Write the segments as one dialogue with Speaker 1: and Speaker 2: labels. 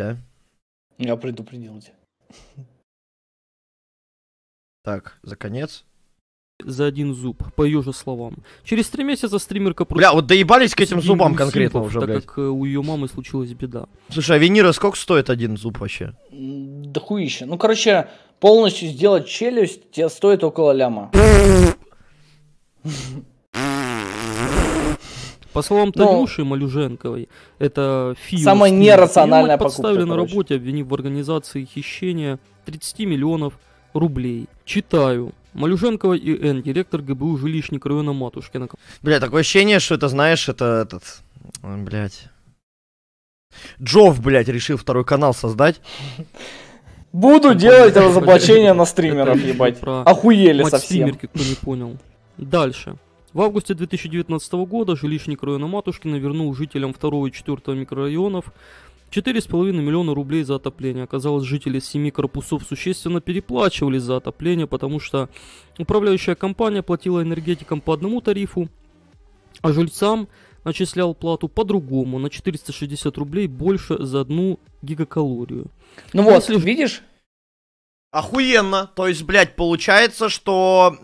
Speaker 1: Да? Я предупредил тебя. Так, за конец за один зуб, по ее же словам. Через три месяца стримерка просто... Бля, вот доебались к этим зубам конкретно симпов, уже, так как э, у ее мамы случилась беда. Слушай,
Speaker 2: а винира сколько стоит один зуб вообще? Да хуище. Ну, короче, полностью сделать челюсть
Speaker 3: тебе стоит около ляма.
Speaker 1: По словам Но... Малюженковой, это ФИО. Самая нерациональная мать покупка. подставили на работе, обвинив в организации хищения 30 миллионов рублей. Читаю. Малюженкова и Н директор ГБУ жилищник района Матушкина. Бля, такое ощущение, что это, знаешь, это этот... Блять. Джов, блядь, решил второй канал создать. Буду делать разоблачение на стримеров, ебать. Охуели совсем. стримерки, кто не понял. Дальше. В августе 2019 года жилищник района Матушкина вернул жителям 2 и 4 микрорайонов 4,5 миллиона рублей за отопление. Оказалось, жители семи корпусов существенно переплачивали за отопление, потому что управляющая компания платила энергетикам по одному тарифу, а жильцам начислял плату по-другому, на 460 рублей больше за одну гигакалорию. Ну, ну вот, Если... видишь? Охуенно.
Speaker 2: То есть, блядь, получается, что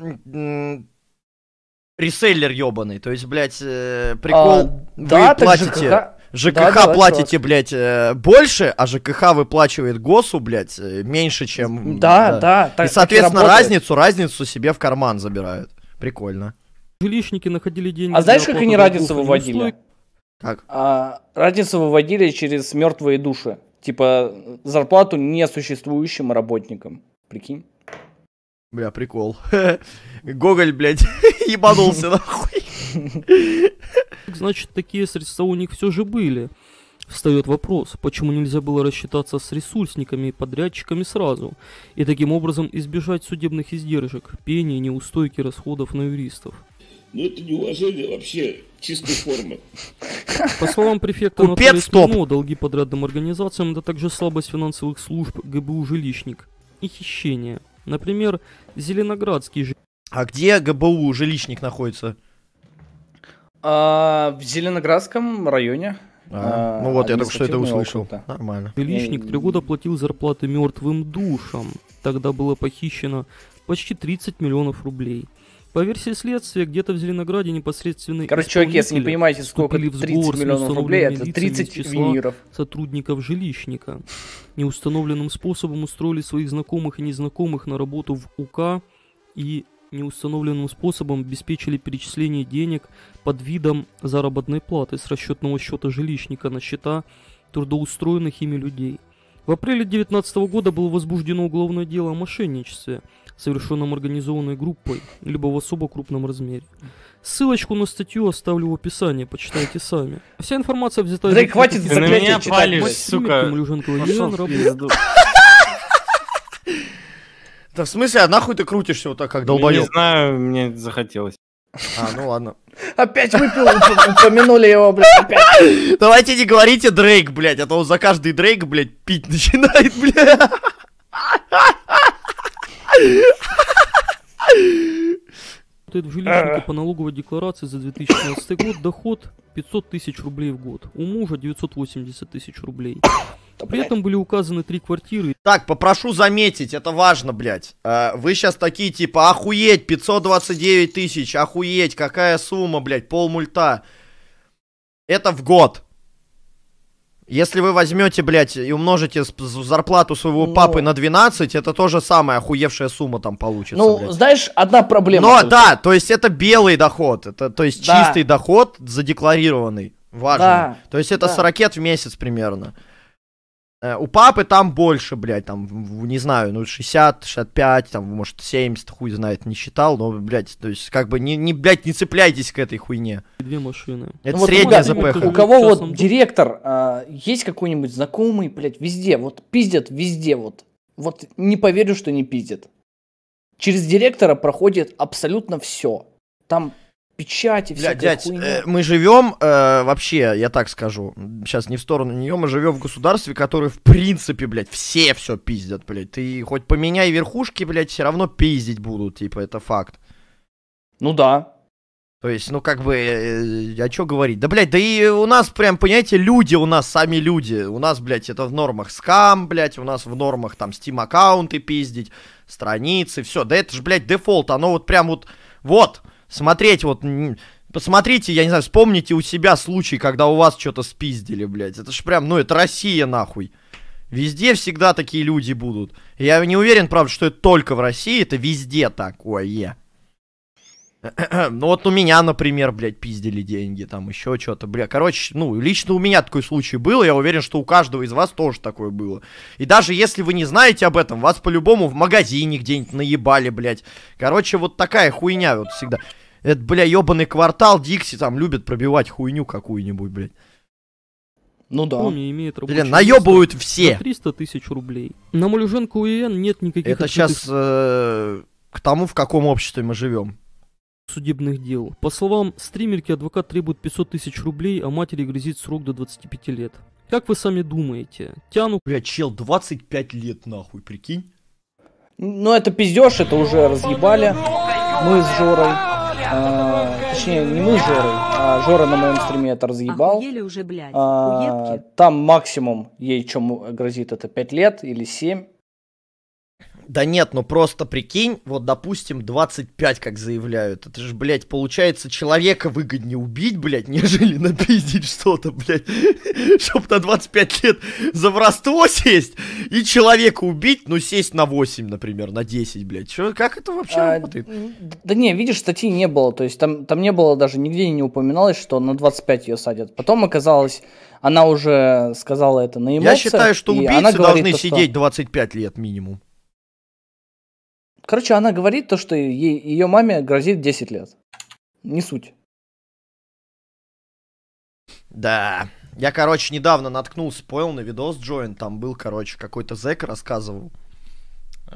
Speaker 2: Реселлер ебаный, то есть, блядь,
Speaker 4: э, прикол, а, вы да, платите... ЖКХ... ЖКХ да, платите,
Speaker 2: блядь, э, больше, а ЖКХ выплачивает ГОСу, блядь, э, меньше, чем... Да, да. да и, соответственно, так и разницу, разницу себе в карман забирают. Прикольно.
Speaker 1: Жилищники находили деньги... А знаешь, как они
Speaker 2: разницу выводили?
Speaker 3: Как? А, разницу выводили через мертвые души. Типа, зарплату несуществующим работникам. Прикинь? Бля,
Speaker 1: прикол. Гоголь, блядь, ебанулся нахуй. Значит, такие средства у них все же были. Встает вопрос, почему нельзя было рассчитаться с ресурсниками и подрядчиками сразу, и таким образом избежать судебных издержек, пений, неустойки расходов на юристов.
Speaker 5: Ну это неуважение вообще
Speaker 1: чистой формы. По словам префекта Купец, Натальи долги подрядным организациям – это также слабость финансовых служб ГБУ «Жилищник» и хищение – Например, Зеленоградский А где ГБУ жилищник находится?
Speaker 3: А, в Зеленоградском районе.
Speaker 1: А, а, ну вот, я только что это услышал. Округ, Нормально. Жилищник три года платил зарплаты мертвым душам. Тогда было похищено почти 30 миллионов рублей. По версии следствия, где-то в Зеленограде непосредственно Короче, чуваки, если не понимаете, сколько 30 миллионов рублей, это 30 виниров. сотрудников жилищника. Неустановленным способом устроили своих знакомых и незнакомых на работу в УК и неустановленным способом обеспечили перечисление денег под видом заработной платы с расчетного счета жилищника на счета трудоустроенных ими людей. В апреле 2019 года было возбуждено уголовное дело о мошенничестве – совершенным организованной группой, либо в особо крупном размере. Ссылочку на статью оставлю в описании, почитайте сами. Вся информация взята... Да и хватит заклятие меня Палишь, сука. Елена, да в смысле, а нахуй ты
Speaker 2: крутишься вот так, как ну, долбоёб? Не
Speaker 6: знаю, мне захотелось. А, ну ладно.
Speaker 2: Опять выпил, упомянули его, блядь, опять. Давайте не говорите Дрейк, блядь, а то он за каждый Дрейк, блядь,
Speaker 1: пить начинает, блядь. Работает в жилищнике а. по налоговой декларации за 2016 год доход 500 тысяч рублей в год. У мужа 980 тысяч рублей. При этом были указаны три квартиры. Так, попрошу заметить, это важно, блядь. Э, вы сейчас такие,
Speaker 2: типа, охуеть, 529 тысяч, охуеть, какая сумма, блядь, полмульта. Это в год. Если вы возьмете, блядь, и умножите зарплату своего ну, папы на 12, это тоже самая охуевшая сумма там получится. Ну, блядь. знаешь, одна проблема. Но только. да, то есть это белый доход, это, то есть да. чистый доход задекларированный, важный. Да. То есть это да. 40 в месяц примерно. Э, у папы там больше, блядь, там, не знаю, ну, 60, 65, там, может, 70, хуй знает, не считал, но, блядь, то есть, как бы, не, не блядь, не цепляйтесь к этой хуйне. Две машины.
Speaker 1: Это ну, средняя вот, ЗПХ. У кого вот тут?
Speaker 3: директор, а, есть какой-нибудь знакомый, блядь, везде, вот, пиздят везде, вот. Вот не поверю, что не пиздят. Через директора проходит абсолютно все. Там печати все. Дядь, э, мы
Speaker 2: живем, э, вообще, я так скажу, сейчас не в сторону нее, мы живем в государстве, которое, в принципе, блядь, все все пиздят, блядь. Ты хоть поменяй верхушки, блядь, все равно пиздить будут, типа, это факт. Ну да. То есть, ну как бы, э, а э, что говорить? Да, блядь, да и у нас прям, понимаете, люди у нас, сами люди. У нас, блядь, это в нормах скам, блядь, у нас в нормах там Steam аккаунты пиздить, страницы, все. Да это же, блядь, дефолт, оно вот прям вот, вот, Смотреть вот... Посмотрите, я не знаю, вспомните у себя случай, когда у вас что-то спиздили, блядь. Это ж прям, ну это Россия нахуй. Везде всегда такие люди будут. Я не уверен, правда, что это только в России, это везде такое. ну вот у меня, например, блядь, пиздили деньги, там еще что-то, бля. Короче, ну, лично у меня такой случай был, я уверен, что у каждого из вас тоже такое было. И даже если вы не знаете об этом, вас по-любому в магазине где-нибудь наебали, блядь. Короче, вот такая хуйня вот всегда. Это, бля, ебаный квартал, Дикси там любит пробивать хуйню какую-нибудь, блядь. Ну да. Помни, имеет рабочие Блин, наебывают все. На
Speaker 1: 300 тысяч рублей. На Малюженко УЕН нет никаких... Это сейчас э, к тому, в каком обществе мы живем судебных дел. По словам стримерки, адвокат требует 500 тысяч рублей, а матери грозит срок до 25 лет. Как вы сами думаете? Тяну... Бля, чел, 25 лет нахуй, прикинь. Ну это пиздеж, это уже
Speaker 3: разъебали. Мы с Жорой. А, точнее, не мы с Жорой, а Жора на моем стриме это разъебал.
Speaker 5: Уже, блядь, а,
Speaker 3: там максимум ей чем
Speaker 2: грозит это 5 лет или 7. Да нет, ну просто прикинь, вот допустим 25, как заявляют. Это же, блядь, получается человека выгоднее убить, блядь, нежели напиздить что-то, блядь. Чтоб на 25 лет за воровство сесть и человека убить, ну сесть на 8, например, на 10, блядь. Чё, как это вообще а, работает? Да не, видишь, статьи не было. То есть там, там не было даже, нигде не упоминалось, что
Speaker 3: на 25 ее садят. Потом оказалось, она уже сказала это на эмоциях. Я считаю, что убийцы должны говорит, сидеть что...
Speaker 2: 25 лет минимум.
Speaker 3: Короче, она говорит то, что ей, ее маме грозит 10 лет. Не суть.
Speaker 2: Да. Я, короче, недавно наткнулся, понял, на видос Джоин. Там был, короче, какой-то зэк рассказывал. У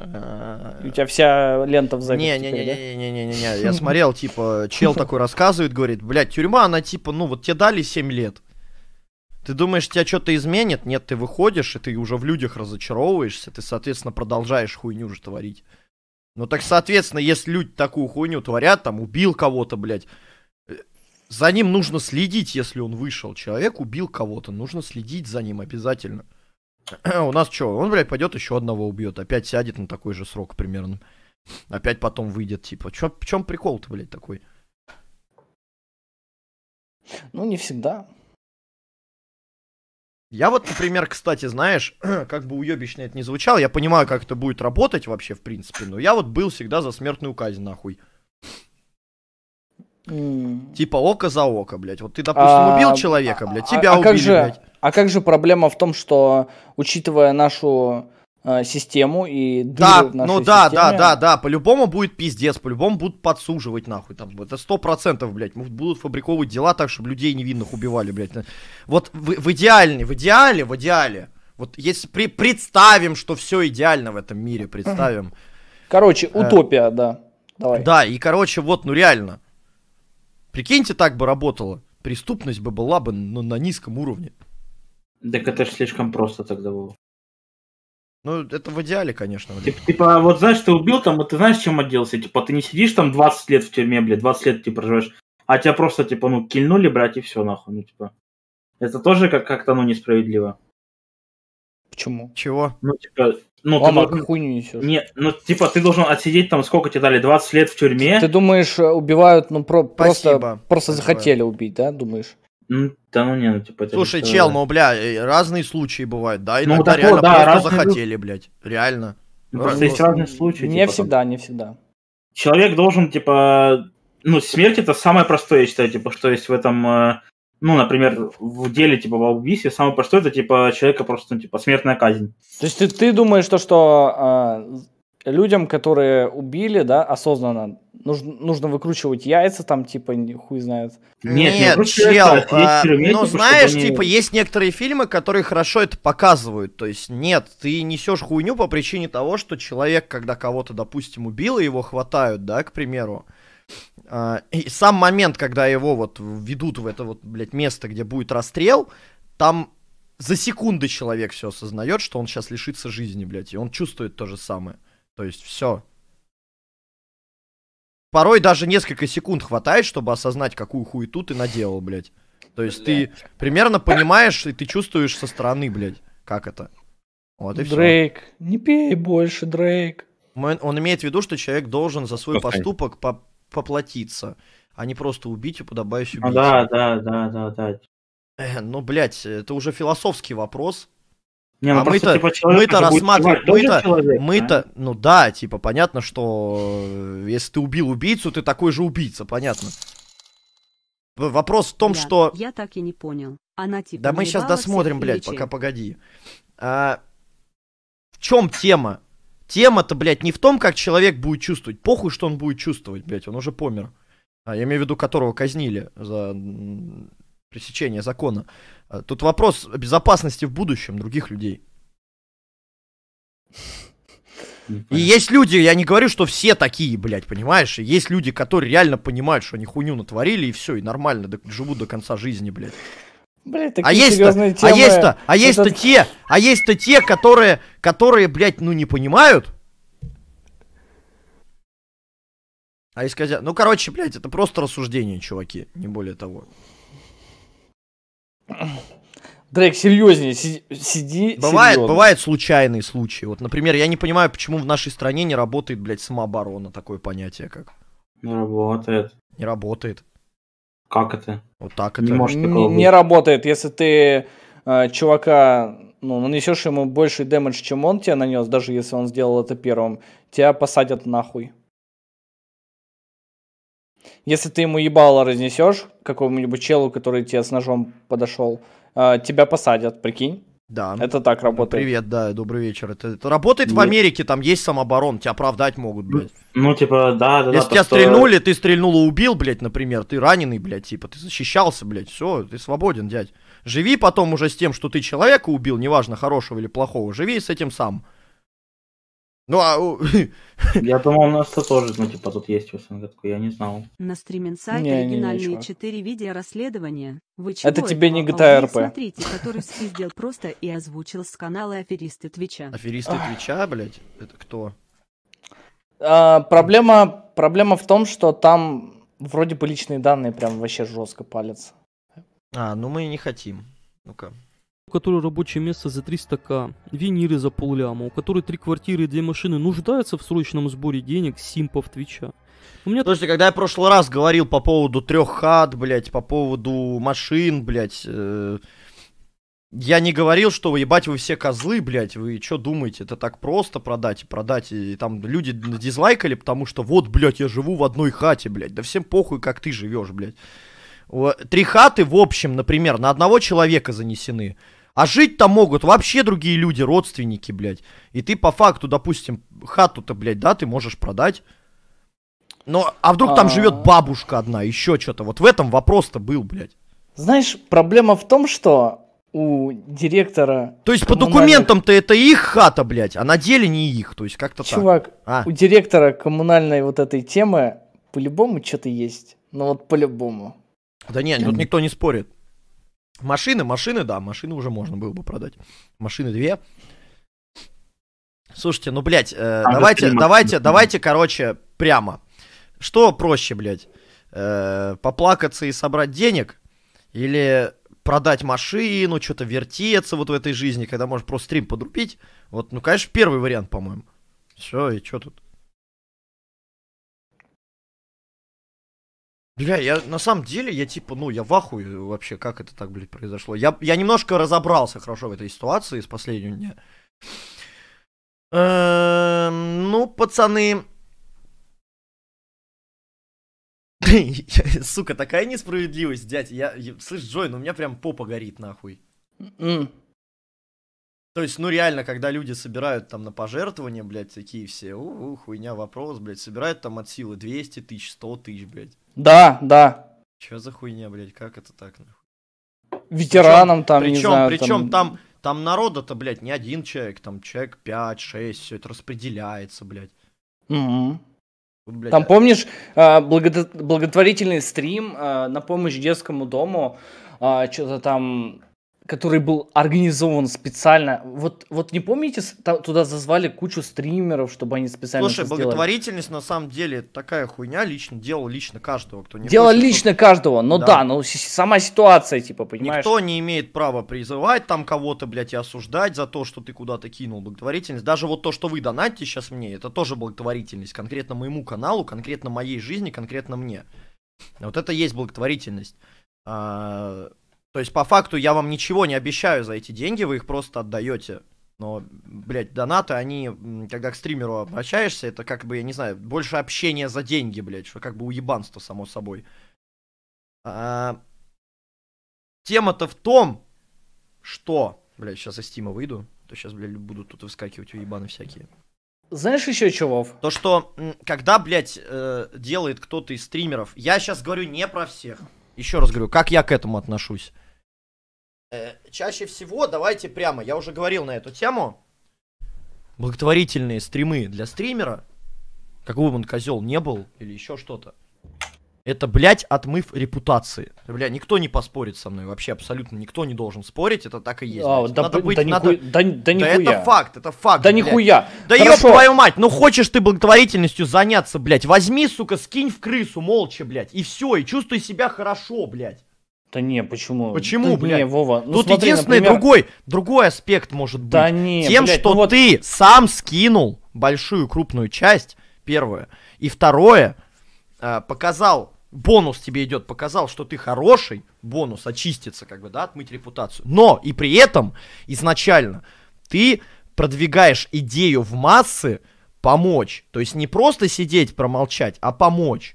Speaker 2: тебя вся лента в зэках. Не-не-не-не-не-не-не. Я смотрел, типа, чел такой рассказывает, говорит, блядь, тюрьма, она типа, ну вот тебе дали 7 лет. Ты думаешь, тебя что-то изменит? Нет, ты выходишь, и ты уже в людях разочаровываешься, ты, соответственно, продолжаешь хуйню же творить. Ну так, соответственно, если люди такую хуйню творят, там, убил кого-то, блядь, э, за ним нужно следить, если он вышел. Человек убил кого-то, нужно следить за ним обязательно. У нас что, он, блядь, пойдет еще одного убьет, опять сядет на такой же срок примерно. Опять потом выйдет, типа, чё, в чем прикол-то, блядь, такой? Ну, не всегда. Я вот, например, кстати, знаешь, как бы уебищно это не звучало, я понимаю, как это будет работать вообще, в принципе, но я вот был всегда за смертную казнь, нахуй. Типа око за око, блядь. Вот ты,
Speaker 6: допустим, а, убил человека, блядь, тебя а, а убили, как же, блядь.
Speaker 3: А как же проблема в том, что, учитывая нашу Э, систему и да, в ну да, системе. да, да,
Speaker 2: да, по-любому будет пиздец, по-любому будут подсуживать нахуй, там, это сто процентов, блядь, будут фабриковывать дела так, чтобы людей невинных убивали, блядь, вот в, в идеальной, в идеале, в идеале, вот если при, представим, что все идеально в этом мире, представим. Короче, э, утопия, э, да, давай. Да, и короче, вот, ну реально, прикиньте, так бы работало, преступность бы была бы ну, на низком уровне. Так это ж слишком просто тогда было. Ну, это в идеале, конечно.
Speaker 1: Типа, типа, вот знаешь, ты убил там, и ты знаешь, чем оделся? Типа, ты не сидишь там 20 лет в тюрьме, блядь, 20 лет ты типа, проживаешь, а тебя просто, типа, ну, кильнули, брать, и все, нахуй, ну, типа. Это тоже как- как-то, ну, несправедливо.
Speaker 2: Почему? Чего? Ну,
Speaker 1: типа, ну, ты должен...
Speaker 2: хуйню несешь.
Speaker 1: Нет, ну, типа, ты должен отсидеть там, сколько тебе дали, 20 лет в тюрьме? Ты
Speaker 3: думаешь, э, убивают, ну, про... просто, просто захотели
Speaker 1: убить, да,
Speaker 2: думаешь? Ну, да, ну не, ну типа... Слушай, это... чел, ну, бля, э, разные случаи бывают, да? Ну, иногда ну, такого, реально
Speaker 3: да, просто разные... захотели,
Speaker 6: блядь, реально. Ну, просто есть разные
Speaker 3: случаи. Не типа,
Speaker 2: всегда, там. не всегда.
Speaker 6: Человек должен, типа... Ну, смерть это самое простое, я считаю, типа, что есть в этом... Э, ну, например, в деле, типа, в убийстве самое простое, это, типа, человека просто, ну, типа, смертная
Speaker 7: казнь.
Speaker 3: То есть ты, ты думаешь, то, что а, людям, которые убили, да, осознанно, нужно, нужно выкручивать яйца, там, типа, хуй знает. Нет, Нет не ну, чел, а, ну, типа, знаешь, они... типа, есть
Speaker 2: некоторые фильмы, которые хорошо это показывают, то есть, нет, ты несешь хуйню по причине того, что человек, когда кого-то, допустим, убил, его хватают, да, к примеру, а, и сам момент, когда его вот ведут в это вот, блядь, место, где будет расстрел, там за секунды человек все осознает, что он сейчас лишится жизни, блядь, и он чувствует то же самое. То есть все. Порой даже несколько секунд хватает, чтобы осознать, какую хуету ты наделал, блядь. То есть блядь. ты примерно понимаешь, и ты чувствуешь со стороны, блядь, как это. Вот и Дрейк, все. не пей больше, Дрейк. Он, имеет в виду, что человек должен за свой Просто... поступок по поплатиться, а не просто убить и подобающий ну убить. да,
Speaker 6: да, да, да, да.
Speaker 2: Э, ну, блядь, это уже философский вопрос, не, ну а мы-то типа, мы-то рассматриваем, мы-то, человек, мы-то, а? ну да, типа понятно, что э, если ты убил убийцу, ты такой же убийца, понятно. Вопрос в том, да, что.
Speaker 5: Я так и не понял. Она типа. Да мы сейчас досмотрим, блядь, пока
Speaker 2: погоди. А, в чем тема? Тема-то, блядь, не в том, как человек будет чувствовать. Похуй, что он будет чувствовать, блядь, он уже помер. А, я имею в виду, которого казнили за пресечение закона. Э, тут вопрос безопасности в будущем других людей. И есть люди, я не говорю, что все такие, блядь, понимаешь? И есть люди, которые реально понимают, что они хуйню натворили, и все, и нормально, да, живут до конца жизни, блядь. Блядь, а есть-то, а темы. а есть-то, а есть-то Этот... те, а есть-то те, которые, которые, блядь, ну не понимают. А есть козя... Ну, короче, блядь, это просто рассуждение, чуваки, не более того. Дрейк, серьезнее, си- сиди. Бывает, серьезно. бывают случайные случаи. Вот, например, я не понимаю, почему в нашей стране не работает, блядь, самооборона, такое понятие как. Не работает. Не работает. Как это? Вот так не Может не, не
Speaker 3: работает, если ты э, чувака, ну, нанесешь ему больше дэмэдж, чем он тебе нанес, даже если он сделал это первым, тебя посадят нахуй. Если ты ему ебало разнесешь, какому-нибудь челу, который
Speaker 2: тебе с ножом подошел, э, тебя посадят, прикинь. Да. Это так работает. Привет, да, добрый вечер. Это, это работает Нет. в Америке, там есть самооборон, тебя оправдать могут, ну, блядь.
Speaker 1: Ну, типа,
Speaker 6: да, да, Если да, тебя что... стрельнули,
Speaker 2: ты стрельнул и убил, блядь, например, ты раненый, блядь, типа, ты защищался, блядь, все, ты свободен, дядь. Живи потом уже с тем, что ты человека убил, неважно, хорошего или плохого, живи с этим сам. Ну а... Я думал, у нас-то
Speaker 6: тоже, ну
Speaker 1: типа тут есть в СНГ, я не знал.
Speaker 5: На стримен сайте оригинальные четыре видео расследования. Вы чего? Это тебе не э, GTA RP. Смотрите, который спиздил просто и озвучил с канала аферисты Твича. Аферисты Твича, блядь? Это кто? А, проблема,
Speaker 3: проблема в том, что там вроде бы личные данные прям вообще жестко палятся.
Speaker 2: А, ну мы не хотим. Ну-ка
Speaker 1: у которой рабочее место за 300к, виниры за полляма, у которой три квартиры и две машины нуждается в срочном сборе денег симпов Твича.
Speaker 2: У меня Слушайте, когда я в прошлый раз говорил по поводу трех хат, блядь, по поводу машин, блядь, э, я не говорил, что вы, ебать, вы все козлы, блядь, вы что думаете, это так просто продать и продать, и там люди дизлайкали, потому что вот, блядь, я живу в одной хате, блядь, да всем похуй, как ты живешь, блядь. Три хаты, в общем, например, на одного человека занесены. А жить-то могут вообще другие люди, родственники, блядь. И ты по факту, допустим, хату-то, блядь, да, ты можешь продать. Но, а вдруг там а. живет бабушка одна, еще что-то. Вот в этом вопрос-то был, блядь. Знаешь, проблема в том, что у директора... То есть по документам-то это их хата, блядь, а на деле не их, то есть как-то так. Чувак, а. у
Speaker 3: директора коммунальной вот этой темы
Speaker 2: по-любому что-то есть, но ну вот по-любому. Да нет, тут никто не спорит. Машины, машины, да, машины уже можно было бы продать. Машины две. Слушайте, ну, блядь, э, а давайте, стрима. давайте, давайте, короче, прямо. Что проще, блядь? Э, поплакаться и собрать денег? Или продать машину, что-то вертеться вот в этой жизни, когда можешь просто стрим подрубить? Вот, ну, конечно, первый вариант, по-моему. Все, и что тут? Бля, я на самом деле, я типа, ну, я в ахуе вообще, как это так, блядь, произошло. Я, я немножко разобрался хорошо в этой ситуации с последнего дня. Эм, ну, пацаны, Сука, такая несправедливость, дядь. Я, я, слышь, Джой, ну у меня прям попа горит нахуй. То есть, ну реально, когда люди собирают там на пожертвования, блядь, такие все, у, у хуйня вопрос, блядь, собирают там от силы 200 тысяч, 100 тысяч, блядь.
Speaker 3: Да, да.
Speaker 2: Че за хуйня, блядь, как это так? нахуй?
Speaker 3: Ветеранам там, причем, не знаю. Причем там... там,
Speaker 2: там народа-то, блядь, не один человек, там человек 5-6, все это распределяется, блядь. Угу. Блядь, там а помнишь
Speaker 3: а, благотворительный стрим а, на помощь детскому дому, что-то там который был организован специально. Вот, вот не помните, туда зазвали кучу стримеров, чтобы они специально Слушай, благотворительность
Speaker 2: сделали? на самом деле такая хуйня, лично, дело лично каждого, кто не Дело хочет, лично кто... каждого, но ну да, да но
Speaker 3: ну сама ситуация, типа, понимаешь? Никто
Speaker 2: не имеет права призывать там кого-то, блядь, и осуждать за то, что ты куда-то кинул благотворительность. Даже вот то, что вы донатите сейчас мне, это тоже благотворительность, конкретно моему каналу, конкретно моей жизни, конкретно мне. Вот это есть благотворительность. А, то есть, по факту, я вам ничего не обещаю за эти деньги, вы их просто отдаете. Но, блядь, донаты, они, когда к стримеру обращаешься, это как бы, я не знаю, больше общение за деньги, блядь, что как бы уебанство, само собой. А... Тема-то в том, что... Блядь, сейчас из стима выйду, а то сейчас, блядь, будут тут выскакивать уебаны всякие. Знаешь еще чего, То, что когда, блядь, э, делает кто-то из стримеров, я сейчас говорю не про всех. Еще раз говорю, как я к этому отношусь. Э, чаще всего, давайте прямо, я уже говорил на эту тему, благотворительные стримы для стримера, какой бы он козел не был, или еще что-то, это, блядь, отмыв репутации. Бля, никто не поспорит со мной, вообще абсолютно никто не должен спорить, это так и есть. А, да, надо быть, да, надо... Да, да, да это факт, это факт. Да блядь. нихуя. Да Хорошо. ёб твою мать, ну хочешь ты благотворительностью заняться, блядь, возьми, сука, скинь в крысу молча, блядь, и все, и чувствуй себя хорошо, блядь. Да не, почему? Почему, да блядь? Не, Вова, ну Тут смотри, единственный например... другой, другой аспект может быть. Да не, Тем, блядь, что ну вот... ты сам скинул большую крупную часть, первое. И второе, э, показал, бонус тебе идет, показал, что ты хороший, бонус очистится, как бы, да, отмыть репутацию. Но и при этом изначально ты продвигаешь идею в массы помочь. То есть не просто сидеть, промолчать, а помочь.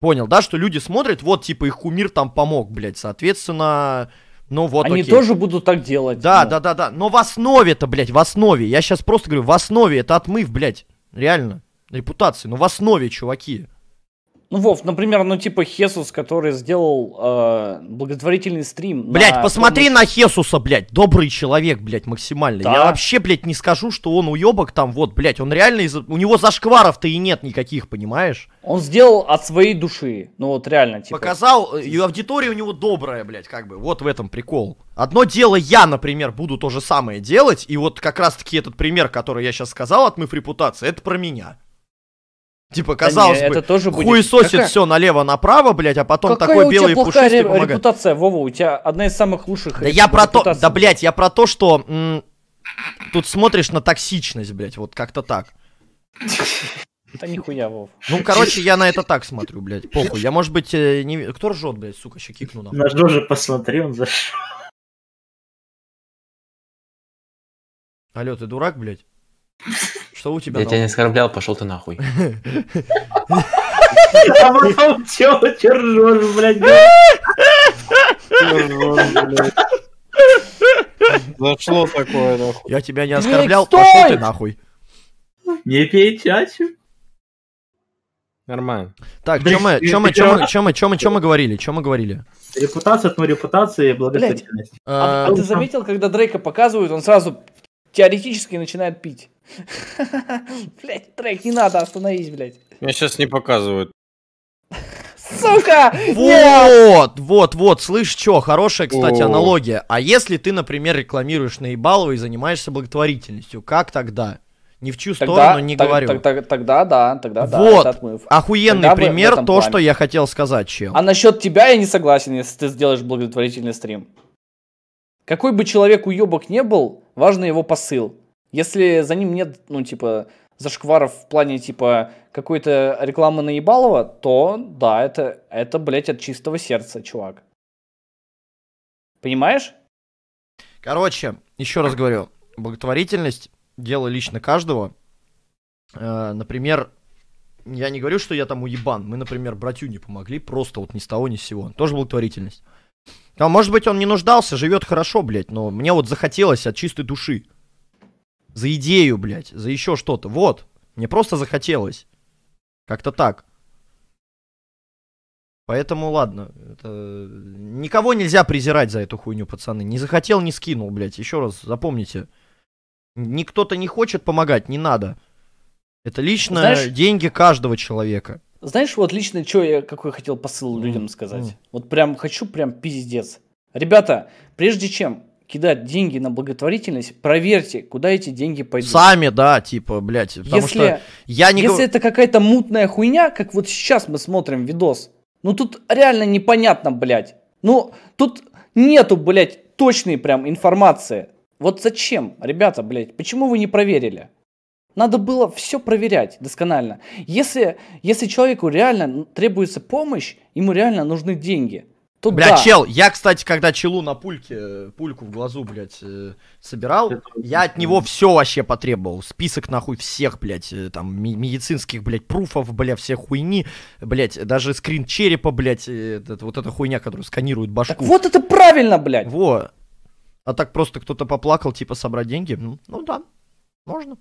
Speaker 2: Понял, да, что люди смотрят, вот, типа, их кумир там помог, блядь, соответственно, ну вот Они окей. тоже будут так делать. Да, ну. да, да, да, но в основе это, блядь, в основе, я сейчас просто говорю, в основе это отмыв, блядь, реально, репутации, но ну в основе, чуваки, ну, Вов, например, ну типа Хесус, который сделал э, благотворительный стрим. Блять, на посмотри на Хесуса, блять, добрый человек, блять, максимально. Да. Я вообще, блять, не скажу, что он уебок там, вот, блять, он реально, из... у него зашкваров-то и нет никаких, понимаешь? Он сделал от своей души, ну вот реально, типа. Показал, э, и аудитория у него добрая, блять, как бы, вот в этом прикол. Одно дело я, например, буду то же самое делать, и вот как раз-таки этот пример, который я сейчас сказал, отмыв репутации, это про меня. Типа, казалось да не, бы, это тоже хуесосит Какая... все налево-направо, блядь, а потом Какая такой белый тебя пушистый ре- помогает. репутация,
Speaker 3: Вова, у тебя одна из самых лучших
Speaker 2: Да я про то, да, блядь, я про то, что м- тут смотришь на токсичность, блядь, вот как-то так.
Speaker 3: Да нихуя, Вов. Ну, короче,
Speaker 2: я на это так смотрю, блядь, похуй. Я, может быть, э, не... Кто ржет, блядь, сука, еще кикну нам? Наш тоже
Speaker 5: посмотри, он зашел.
Speaker 2: Алло, ты дурак, блядь? Что у тебя? Я тебя не
Speaker 6: оскорблял, пошел ты нахуй.
Speaker 2: А потом чего ты блядь? Зашло такое, нахуй. Я тебя не оскорблял, пошел ты нахуй. Не пей чачу. Нормально. Так, чем мы, чем мы, чем мы, чем мы, чем мы, чем мы говорили, чем мы говорили? Репутация,
Speaker 6: от ну, репутации и благотворительность. А, а ты заметил,
Speaker 3: когда Дрейка показывают, он сразу теоретически начинает пить. Блять, трек, не надо, остановись, блять.
Speaker 6: Меня сейчас не показывают.
Speaker 2: Сука!
Speaker 3: Вот,
Speaker 6: вот, вот, слышь,
Speaker 2: что, хорошая, кстати, аналогия. А если ты, например, рекламируешь наебалово и занимаешься благотворительностью, как тогда? Ни в чью тогда, сторону не так, говорю. Так,
Speaker 3: так, тогда да, тогда да. Вот, это охуенный тогда пример, то, плане. что я
Speaker 2: хотел сказать, чел. А насчет
Speaker 3: тебя я не согласен, если ты сделаешь благотворительный стрим. Какой бы человек уебок не был, важный его посыл. Если за ним нет, ну, типа, зашкваров в плане, типа, какой-то рекламы наебалова, то да, это, это, блядь, от чистого сердца, чувак.
Speaker 2: Понимаешь? Короче, еще раз говорю, благотворительность – дело лично каждого. Э, например, я не говорю, что я там уебан. Мы, например, братю не помогли, просто вот ни с того, ни с сего. Тоже благотворительность. А может быть он не нуждался, живет хорошо, блядь, но мне вот захотелось от чистой души. За идею, блядь, за еще что-то. Вот, мне просто захотелось. Как-то так. Поэтому ладно, это... никого нельзя презирать за эту хуйню, пацаны. Не захотел, не скинул, блядь. Еще раз запомните. Никто-то не хочет помогать, не надо. Это лично Знаешь... деньги каждого человека.
Speaker 3: Знаешь, вот лично, что я какой хотел посыл людям сказать? Mm. Вот прям хочу, прям пиздец. Ребята, прежде чем кидать деньги на благотворительность, проверьте, куда эти деньги пойдут. Сами, да, типа, блядь, потому если, что я не... Если это какая-то мутная хуйня, как вот сейчас мы смотрим видос, ну тут реально непонятно, блядь. Ну, тут нету, блядь, точной прям информации. Вот зачем, ребята, блядь, почему вы не проверили? Надо было все проверять досконально. Если, если человеку реально требуется помощь, ему реально нужны деньги. То Бля, да. чел, я,
Speaker 2: кстати, когда челу на пульке, э, пульку в глазу, блядь, э, собирал, я от него все вообще потребовал. Список, нахуй, всех, блядь, э, там, медицинских, блядь, пруфов, блядь, всех хуйни, блядь, даже скрин черепа, блядь, э, вот эта хуйня, которая сканирует башку. Так вот это правильно, блядь! Во. А так просто кто-то поплакал, типа, собрать деньги? Ну, ну да, можно.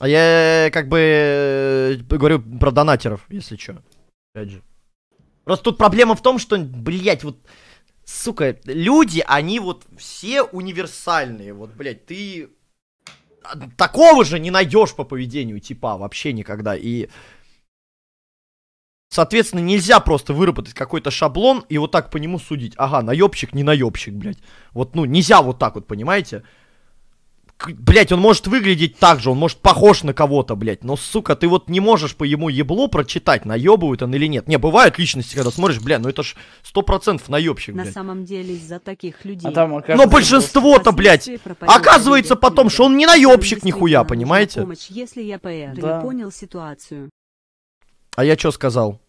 Speaker 2: А я э, как бы э, говорю про донатеров, если что. Опять же. Просто тут проблема в том, что, блядь, вот, сука, люди, они вот все универсальные. Вот, блядь, ты такого же не найдешь по поведению типа вообще никогда. И, соответственно, нельзя просто выработать какой-то шаблон и вот так по нему судить. Ага, наебщик, не наебщик, блядь. Вот, ну, нельзя вот так вот, понимаете? Блять, он может выглядеть так же, он может похож на кого-то, блять. но, сука, ты вот не можешь по ему ебло прочитать, наебывают он или нет. Не, бывают личности, когда смотришь, бля, ну это ж сто процентов наебщик, блядь. На
Speaker 5: самом деле из-за таких людей... А там, но большинство-то, блядь, оказывается потом,
Speaker 2: что он не наебщик нихуя, понимаете? Помощь,
Speaker 5: если я ПР, да. понял ситуацию.
Speaker 2: А я что сказал?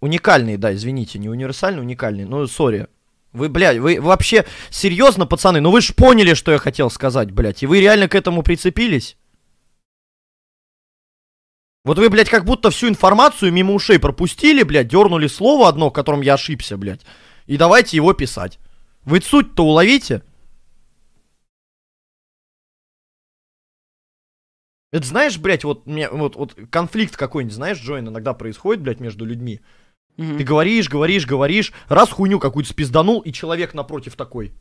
Speaker 2: Уникальный, да, извините, не универсальный, уникальный, ну, сори. Вы, блядь, вы вообще серьезно, пацаны? Ну вы ж поняли, что я хотел сказать, блядь. И вы реально к этому прицепились? Вот вы, блядь, как будто всю информацию мимо ушей пропустили, блядь, дернули слово одно, в котором я ошибся, блядь. И давайте его писать. Вы суть-то уловите? Это знаешь, блядь, вот, мне, вот, вот конфликт какой-нибудь, знаешь, Джоин иногда происходит, блядь, между людьми. Угу. Ты говоришь, говоришь, говоришь, раз хуйню какую-то спизданул, и человек напротив такой.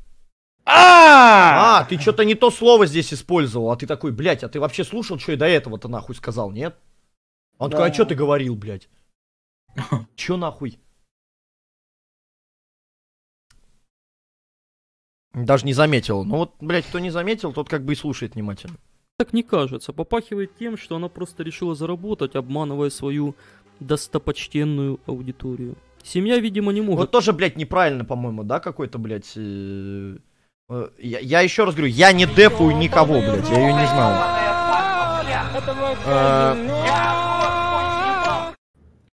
Speaker 4: А, а
Speaker 2: ты что-то не то слово здесь использовал, а ты такой, блядь, а ты вообще слушал, что я до этого-то нахуй сказал, нет?
Speaker 7: Он такой, а что ты
Speaker 5: говорил, блядь? Чё нахуй?
Speaker 7: Даже не заметил. Ну вот,
Speaker 5: блядь,
Speaker 2: кто
Speaker 1: не заметил, тот как бы и слушает внимательно. Так не кажется. Попахивает тем, что она просто решила заработать, обманывая свою достопочтенную аудиторию. Семья, видимо, не
Speaker 2: может. Вот тоже, блядь, неправильно, по-моему, да, какой-то, блядь... Э, э я, я еще раз говорю, я не депую никого, блядь, я ее не знаю.
Speaker 5: Э,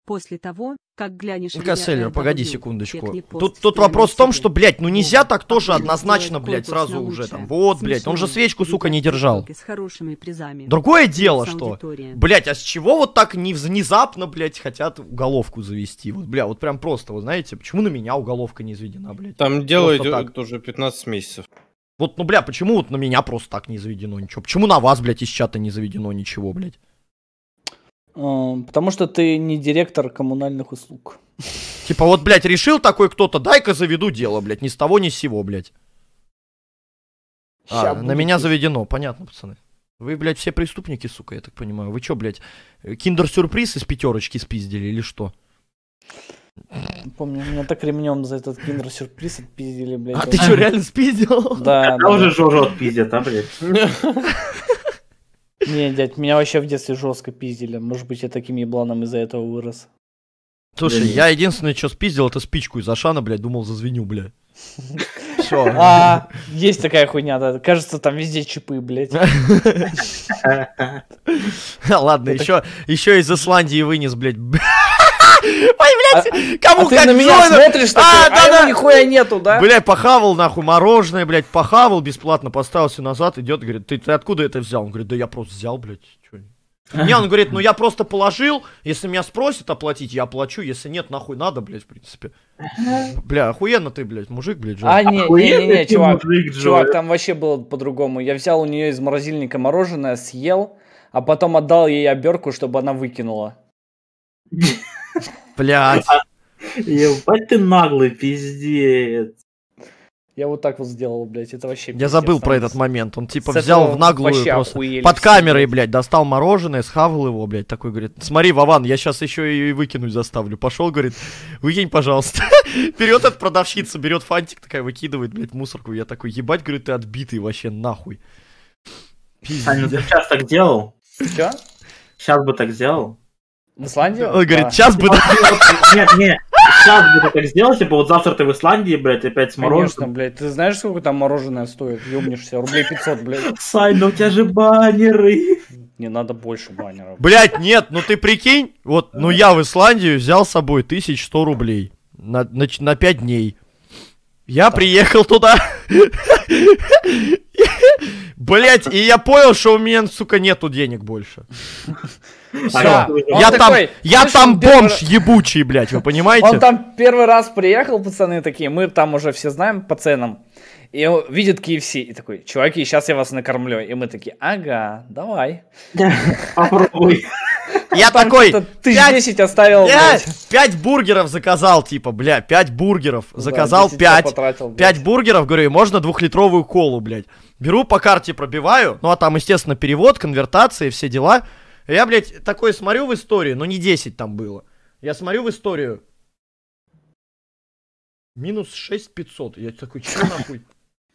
Speaker 5: после того, как глянешь... Инкассейлер, погоди
Speaker 2: секундочку. Тут, тут вопрос в том, что, блядь, ну нельзя так тоже однозначно, блядь, сразу уже там. Вот, блядь, он же свечку, сука, не держал. С
Speaker 5: хорошими призами. Другое дело, что...
Speaker 2: Блядь, а с чего вот так не внезапно, блядь, хотят уголовку завести? Вот, бля, вот прям просто, вы знаете, почему на меня уголовка не заведена, блядь? Там дело идет
Speaker 6: так. уже 15 месяцев.
Speaker 2: Вот, ну, бля, почему вот на меня просто так не заведено ничего? Почему на вас, блядь, из чата не заведено ничего, блядь?
Speaker 3: Эм, потому что ты не директор коммунальных услуг.
Speaker 2: Типа вот, блядь, решил такой кто-то, дай-ка заведу дело, блядь, ни с того, ни с сего, блядь. а, на меня заведено, понятно, пацаны. Вы, блядь, все преступники, сука, я так понимаю. Вы чё, блядь, э, киндер-сюрприз из пятерочки спиздили или что?
Speaker 3: Помню, меня так ремнем за этот киндер-сюрприз отпиздили, блядь. А ты чё, реально спиздил? Да. Когда уже Жожо
Speaker 5: отпиздят, а, блядь?
Speaker 3: Не, дядь, меня вообще в детстве жестко пиздили. Может быть, я таким ебланом из-за этого вырос. Слушай, я
Speaker 2: единственное, что спиздил, это спичку из Ашана, блядь, думал, зазвеню, блядь.
Speaker 3: Все. А, есть такая хуйня, да.
Speaker 2: Кажется, там везде чипы, блядь. Ладно, еще из Исландии вынес, блядь.
Speaker 3: Ой, блядь, а, кому а как на меня смотришь, а, а да, да. нихуя нету, да? Бля,
Speaker 2: похавал, нахуй, мороженое, блядь, похавал бесплатно, поставил все назад, идет, говорит, ты, ты откуда это взял? Он говорит, да я просто взял, блядь, что не, он говорит, ну я просто положил, если меня спросят оплатить, я оплачу, если нет, нахуй надо, блядь, в принципе. Бля, охуенно ты, блядь, мужик, блядь, Джо. А, не, не, не, не, чувак, мужик, чувак,
Speaker 3: там вообще было по-другому. Я взял у нее из морозильника мороженое, съел, а потом отдал ей оберку, чтобы она выкинула. Блядь. Ебать ты
Speaker 2: наглый, пиздец.
Speaker 3: Я вот так вот сделал, блядь, это вообще... Я забыл про этот момент, он типа взял в наглую просто, под камерой,
Speaker 2: блядь, достал мороженое, схавал его, блядь, такой, говорит, смотри, Вован, я сейчас еще ее и выкинуть заставлю. Пошел, говорит, выкинь, пожалуйста. Вперед от продавщицы, берет фантик, такая выкидывает, блядь, мусорку. Я такой, ебать, говорит, ты отбитый вообще, нахуй. Пиздец. Саня, ты сейчас так делал? Че? Сейчас бы так сделал.
Speaker 3: В Исландии? Он говорит, сейчас бы...
Speaker 2: Нет, нет, сейчас бы так сделал,
Speaker 3: типа вот завтра ты в Исландии, блядь, опять с мороженым. Конечно, блядь, ты знаешь, сколько там мороженое стоит? Ёбнешься, рублей
Speaker 2: 500, блядь. Сань, ну у тебя же баннеры.
Speaker 3: Не надо больше баннеров.
Speaker 2: Блядь, нет, ну ты прикинь, вот, ну я в Исландию взял с собой 1100 рублей на, на, на 5 дней. Я так. приехал туда. Блять, и я понял, что у меня, сука, нету денег больше. Все, я там, я там бомж ебучий, блять, вы понимаете? Он там первый раз
Speaker 3: приехал, пацаны такие, мы там уже все знаем по ценам. И он видит KFC и такой, чуваки, сейчас я вас накормлю. И мы такие, ага, давай. Попробуй.
Speaker 2: Я такой, ты 10 оставил. 5 бургеров заказал, типа, бля, 5 бургеров. Заказал 5. 5 бургеров, говорю, можно двухлитровую колу, блядь. Беру по карте, пробиваю. Ну, а там, естественно, перевод, конвертации, все дела. Я, блядь, такой смотрю в историю, но не 10 там было. Я смотрю в историю. Минус 6500. Я такой, что нахуй?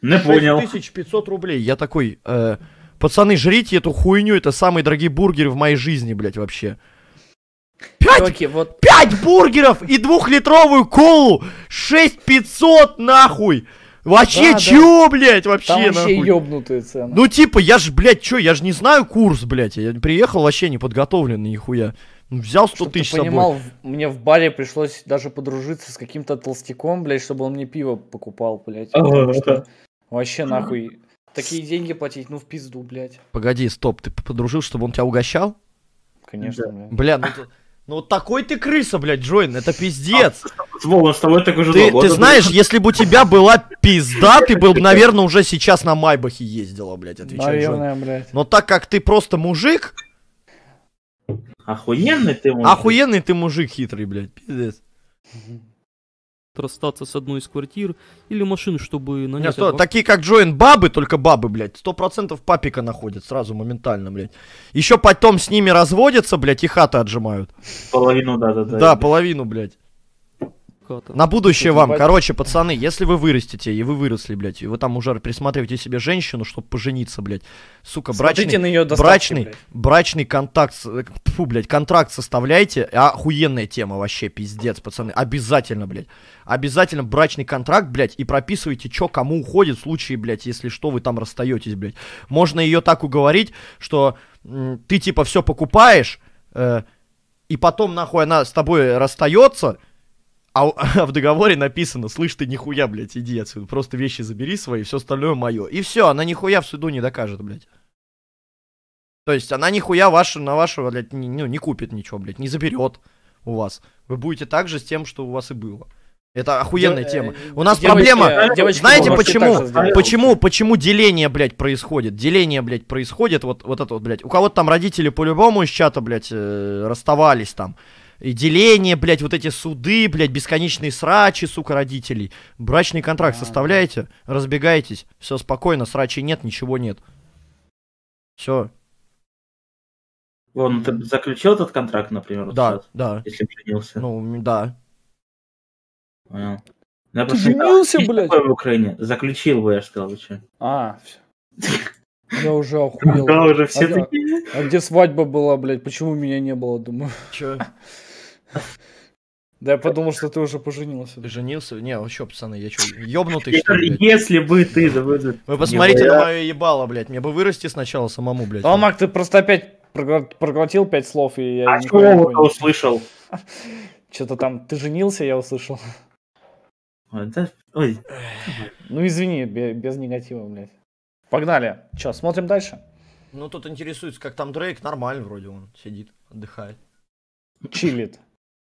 Speaker 2: Не понял. 6500 рублей. Я такой, э, пацаны, жрите эту хуйню, это самые дорогие бургеры в моей жизни, блядь, вообще. Пять, Чуваки, вот... пять бургеров и двухлитровую колу! 6500 нахуй! Вообще, да, чё, да. блядь, вообще, Там вообще нахуй? ёбнутые цены. Ну, типа, я ж, блядь, чё, я же не знаю курс, блядь. Я приехал вообще не подготовленный, нихуя. Ну, взял 100 чтобы тысяч ты понимал, собой.
Speaker 3: мне в баре пришлось даже подружиться с каким-то толстяком, блядь, чтобы он мне пиво покупал, блядь. Потому что Вообще нахуй. Такие
Speaker 2: деньги платить, ну в пизду, блядь. Погоди, стоп, ты подружил, чтобы он тебя угощал? Конечно, да. блядь. Бля, ну, ты, ну вот такой ты крыса, блядь, Джойн, это пиздец. Сволочь, а, с тобой такой же Ты, ты знаешь, если бы у тебя была
Speaker 1: пизда, ты был бы, наверное,
Speaker 2: уже сейчас на Майбахе ездила, блядь, отвечаю Наверное, Джойн. блядь. Но так как ты просто мужик... Охуенный ты мужик. Охуенный ты мужик хитрый, блядь, пиздец
Speaker 1: расстаться с одной из квартир или машин, чтобы нанять... Нет, такие
Speaker 2: как Джоин бабы, только бабы, блядь, сто процентов папика находят сразу моментально, блядь. Еще потом с ними разводятся, блядь, и хаты отжимают. Половину, да-да-да. Да, половину, блядь кого-то. На будущее вам, короче, пацаны, если вы вырастете, и вы выросли, блядь, и вы там уже присматриваете себе женщину, чтобы пожениться, блядь, сука, брачный, на ее брачный, блядь. брачный контакт, э, фу, блядь, контракт составляйте, охуенная тема вообще, пиздец, пацаны, обязательно, блядь, обязательно брачный контракт, блядь, и прописывайте, чё кому уходит в случае, блядь, если что, вы там расстаетесь, блядь. Можно ее так уговорить, что ты, типа, все покупаешь, э, и потом, нахуй, она с тобой расстается, а, а в договоре написано, слышь, ты нихуя, блядь, иди отсюда, просто вещи забери свои, все остальное мое. И все, она нихуя в суду не докажет, блядь. То есть она нихуя вашу, на вашего, блядь, не, ну, не купит ничего, блядь, не заберет у вас. Вы будете так же с тем, что у вас и было. Это охуенная Дев... тема. Э, у нас девочки, проблема. Э, девочки, Знаете почему? Почему? Почему деление, блядь, происходит? Деление, блядь, происходит. Вот, вот это вот, блядь. У кого-то там родители по-любому из чата, блядь, э, расставались там и деление, блядь, вот эти суды, блядь, бесконечные срачи, сука, родителей. Брачный контракт А-а-а. составляете, разбегайтесь, все спокойно, срачи нет, ничего нет. Все.
Speaker 1: Вон ты заключил этот контракт, например, вот да, сейчас,
Speaker 2: да. если женился? Ну, да.
Speaker 1: Понял. Я ты женился, не блядь? в Украине. Заключил бы, я же сказал, что. А, все.
Speaker 3: Я уже охуел. Да, уже а все а, такие. А, а где свадьба была, блядь? Почему меня не было, думаю? Че? Да, я подумал, что ты уже поженился. Ты женился?
Speaker 2: Не, вообще а пацаны, я чё, ёбнутый,
Speaker 5: что ли,
Speaker 1: Если бы ты... Да вы, вы посмотрите на мое
Speaker 2: ебало, блядь, мне бы вырасти сначала самому, блядь. А, Мак, ты просто опять проглотил пять слов, и
Speaker 3: я... А чего он услышал? Что-то там, ты женился, я услышал.
Speaker 4: Ой.
Speaker 3: Ну, извини, без негатива, блядь. Погнали. Чё, смотрим дальше?
Speaker 2: Ну, тут интересуется, как там Дрейк. Нормально вроде он сидит, отдыхает. Чилит.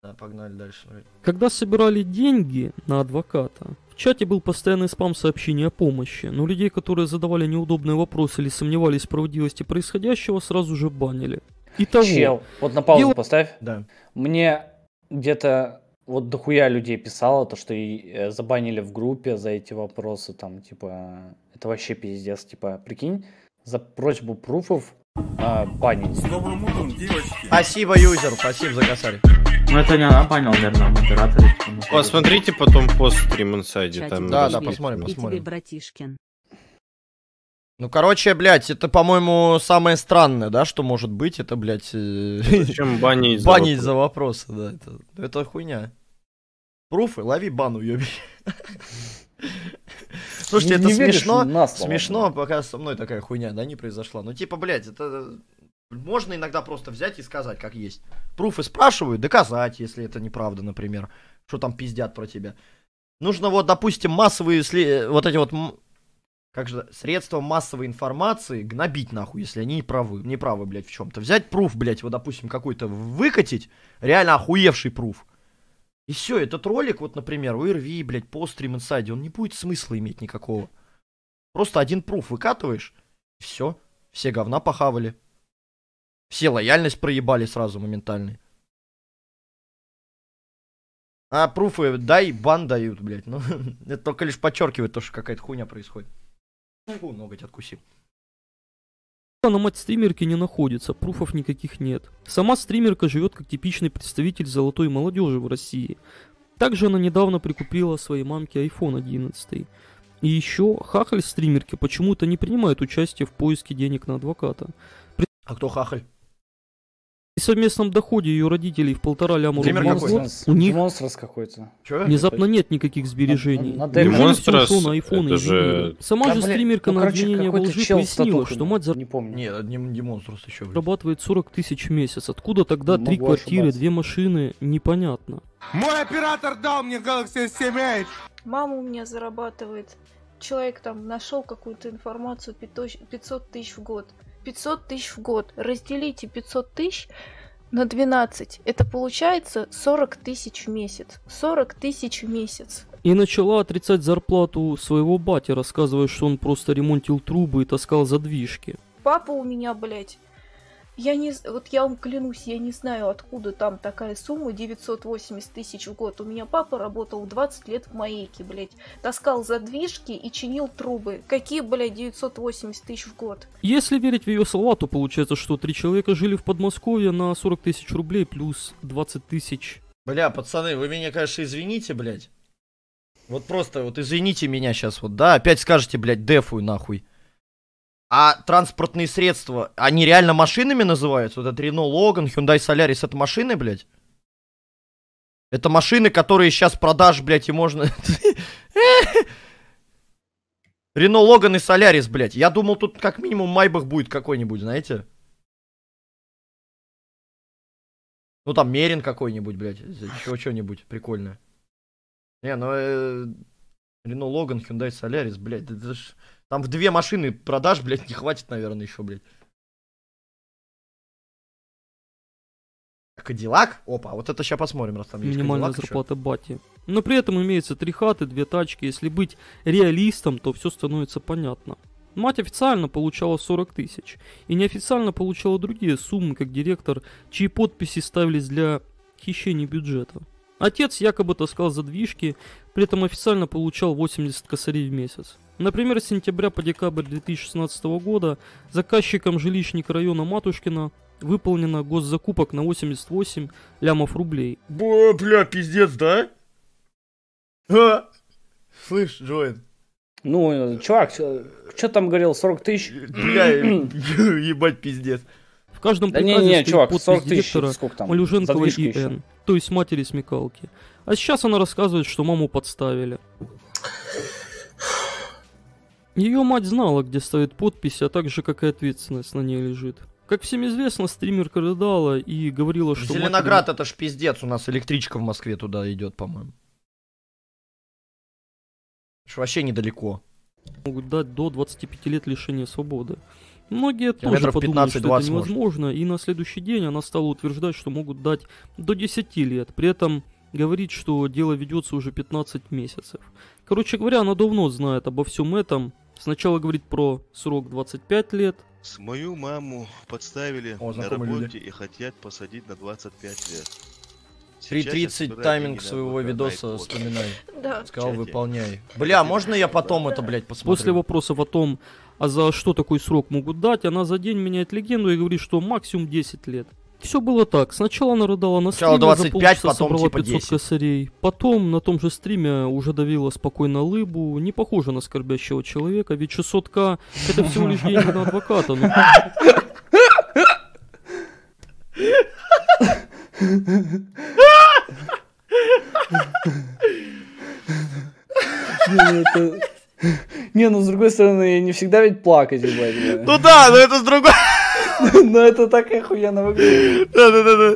Speaker 2: Да, погнали дальше.
Speaker 1: Когда собирали деньги на адвоката, в чате был постоянный спам сообщений о помощи, но людей, которые задавали неудобные вопросы или сомневались в правдивости происходящего, сразу же банили. Итого, Чел, вот на паузу дело...
Speaker 3: поставь. Да. Мне где-то вот дохуя людей писало, то, что и э, забанили в группе за эти вопросы, там, типа, это вообще пиздец, типа,
Speaker 2: прикинь, за просьбу пруфов а, банить. С добрым утром, девочки. Спасибо, юзер, спасибо за косарь.
Speaker 6: Ну это не она понял, наверное, модераторы. Посмотрите а потом пост стрим инсайде. Там да, да, посмотрим, посмотрим.
Speaker 5: И тебе, братишкин. Ну,
Speaker 2: короче, блядь, это, по-моему, самое странное, да, что может быть, это, блядь... Э, Чем банить за Банить за вопросы, да, это, это хуйня. Пруфы, лови бану, ёби.
Speaker 5: Слушайте, не, это не смешно. Смешно,
Speaker 2: да. пока со мной такая хуйня, да, не произошла. Ну, типа, блядь, это э, можно иногда просто взять и сказать, как есть. Пруфы спрашивают, доказать, если это неправда, например. Что там пиздят про тебя. Нужно вот, допустим, массовые, сли... вот эти вот, как же, средства массовой информации гнобить нахуй, если они не правы, не правы, блядь, в чем-то. Взять пруф, блядь, вот, допустим, какой-то выкатить, реально охуевший пруф. И все, этот ролик, вот, например, у РВИ, блядь, по стрим инсайде, он не будет смысла иметь никакого. Просто один пруф выкатываешь, и все. Все говна похавали. Все лояльность проебали сразу моментально. А пруфы дай, бан дают, блядь. Ну, это только лишь подчеркивает то, что какая-то хуйня происходит. Фу, ноготь откусил.
Speaker 1: На мать стримерки не находится, пруфов никаких нет. Сама стримерка живет как типичный представитель золотой молодежи в России. Также она недавно прикупила своей мамке iPhone 11. И еще хахаль стримерки почему-то не принимает участие в поиске денег на адвоката. А кто хахаль? совместном доходе ее родителей в полтора ляма Пример рублей в год, у них
Speaker 3: Демонстрас какой-то. внезапно нет
Speaker 1: никаких сбережений. На, на, на Демонстрас, Самсона, же... Сама да, же стримерка ну, на обвинение во лжи пояснила, что мать зар... не помню. Нет, Демонстрас еще. Зарабатывает 40 тысяч в месяц. Откуда тогда ну, три квартиры, две машины, непонятно.
Speaker 7: Мой оператор дал мне Galaxy s 7 Мама у меня зарабатывает. Человек там нашел какую-то информацию 500 тысяч в год. 500 тысяч в год. Разделите 500 тысяч на 12. Это получается 40 тысяч в месяц. 40 тысяч в месяц.
Speaker 1: И начала отрицать зарплату своего батя, рассказывая, что он просто ремонтил трубы и таскал задвижки.
Speaker 7: Папа у меня, блядь, я не, вот я вам клянусь, я не знаю, откуда там такая сумма, 980 тысяч в год. У меня папа работал 20 лет в Маейке, блядь. Таскал задвижки и чинил трубы. Какие, блядь, 980 тысяч в год?
Speaker 1: Если верить в ее слова, то получается, что три человека жили в Подмосковье на 40 тысяч рублей плюс 20 тысяч.
Speaker 2: Бля, пацаны, вы меня, конечно, извините, блядь. Вот просто, вот извините меня сейчас, вот, да, опять скажете, блядь, дефуй нахуй. А транспортные средства, они реально машинами называются? Вот этот Рено Логан, Hyundai Solaris, это машины, блядь? Это машины, которые сейчас продаж, блядь, и можно... Рено Логан и Solaris, блядь. Я думал, тут как минимум Майбах будет какой-нибудь, знаете? Ну там Мерин какой-нибудь, блядь. еще что нибудь прикольное. Не, ну... Рено э, Логан, Hyundai Solaris, блядь. Это ж... Там в две машины продаж, блядь, не хватит, наверное, еще, блядь. Кадиллак? Опа, а вот это сейчас посмотрим, раз там есть Минимальная зарплата
Speaker 1: бати. Но при этом имеется три хаты, две тачки. Если быть реалистом, то все становится понятно. Мать официально получала 40 тысяч, и неофициально получала другие суммы, как директор, чьи подписи ставились для хищения бюджета. Отец якобы таскал задвижки, при этом официально получал 80 косарей в месяц. Например, с сентября по декабрь 2016 года заказчиком жилищник района Матушкина выполнено госзакупок на 88 лямов рублей. Бо, бля, пиздец, да?
Speaker 3: А? Слышь, Джоин. Ну, чувак, что там говорил, 40 тысяч?
Speaker 2: Бля, ебать пиздец. В каждом да приказе не, не, чувак, подпись директора Малюженкова
Speaker 1: и Н, то есть матери смекалки. А сейчас она рассказывает, что маму подставили. Ее мать знала, где стоит подпись, а также какая ответственность на ней лежит. Как всем известно, стример рыдала и говорила, что... Зеленоград
Speaker 2: матери... это ж пиздец, у нас электричка в Москве туда идет, по-моему. Вообще недалеко.
Speaker 1: Могут дать до 25 лет лишения свободы. Многие тоже подумали, что это невозможно, может. и на следующий день она стала утверждать, что могут дать до 10 лет. При этом говорит, что дело ведется уже 15 месяцев. Короче говоря, она давно знает обо всем этом. Сначала говорит про срок 25 лет.
Speaker 5: С мою маму подставили О, на работе люди. и хотят посадить на 25 лет. 3.30 тайминг своего видоса вспоминай.
Speaker 7: Да.
Speaker 2: Сказал, выполняй. Бля, можно я потом это, блядь, посмотрю? После
Speaker 1: вопросов о том, а за что такой срок могут дать, она за день меняет легенду и говорит, что максимум 10 лет. Все было так. Сначала она рыдала на стриме, 25, за полчаса потом, собрала типа 500 10. косарей. Потом на том же стриме уже давила спокойно лыбу. Не похоже на скорбящего человека, ведь 600к это всего лишь деньги на адвоката. Ну.
Speaker 3: Нет, ну это... Не, ну с другой стороны, не всегда ведь плакать,
Speaker 6: ебать.
Speaker 3: Ну да, но это с другой... Но это так охуенно выглядит. Да-да-да.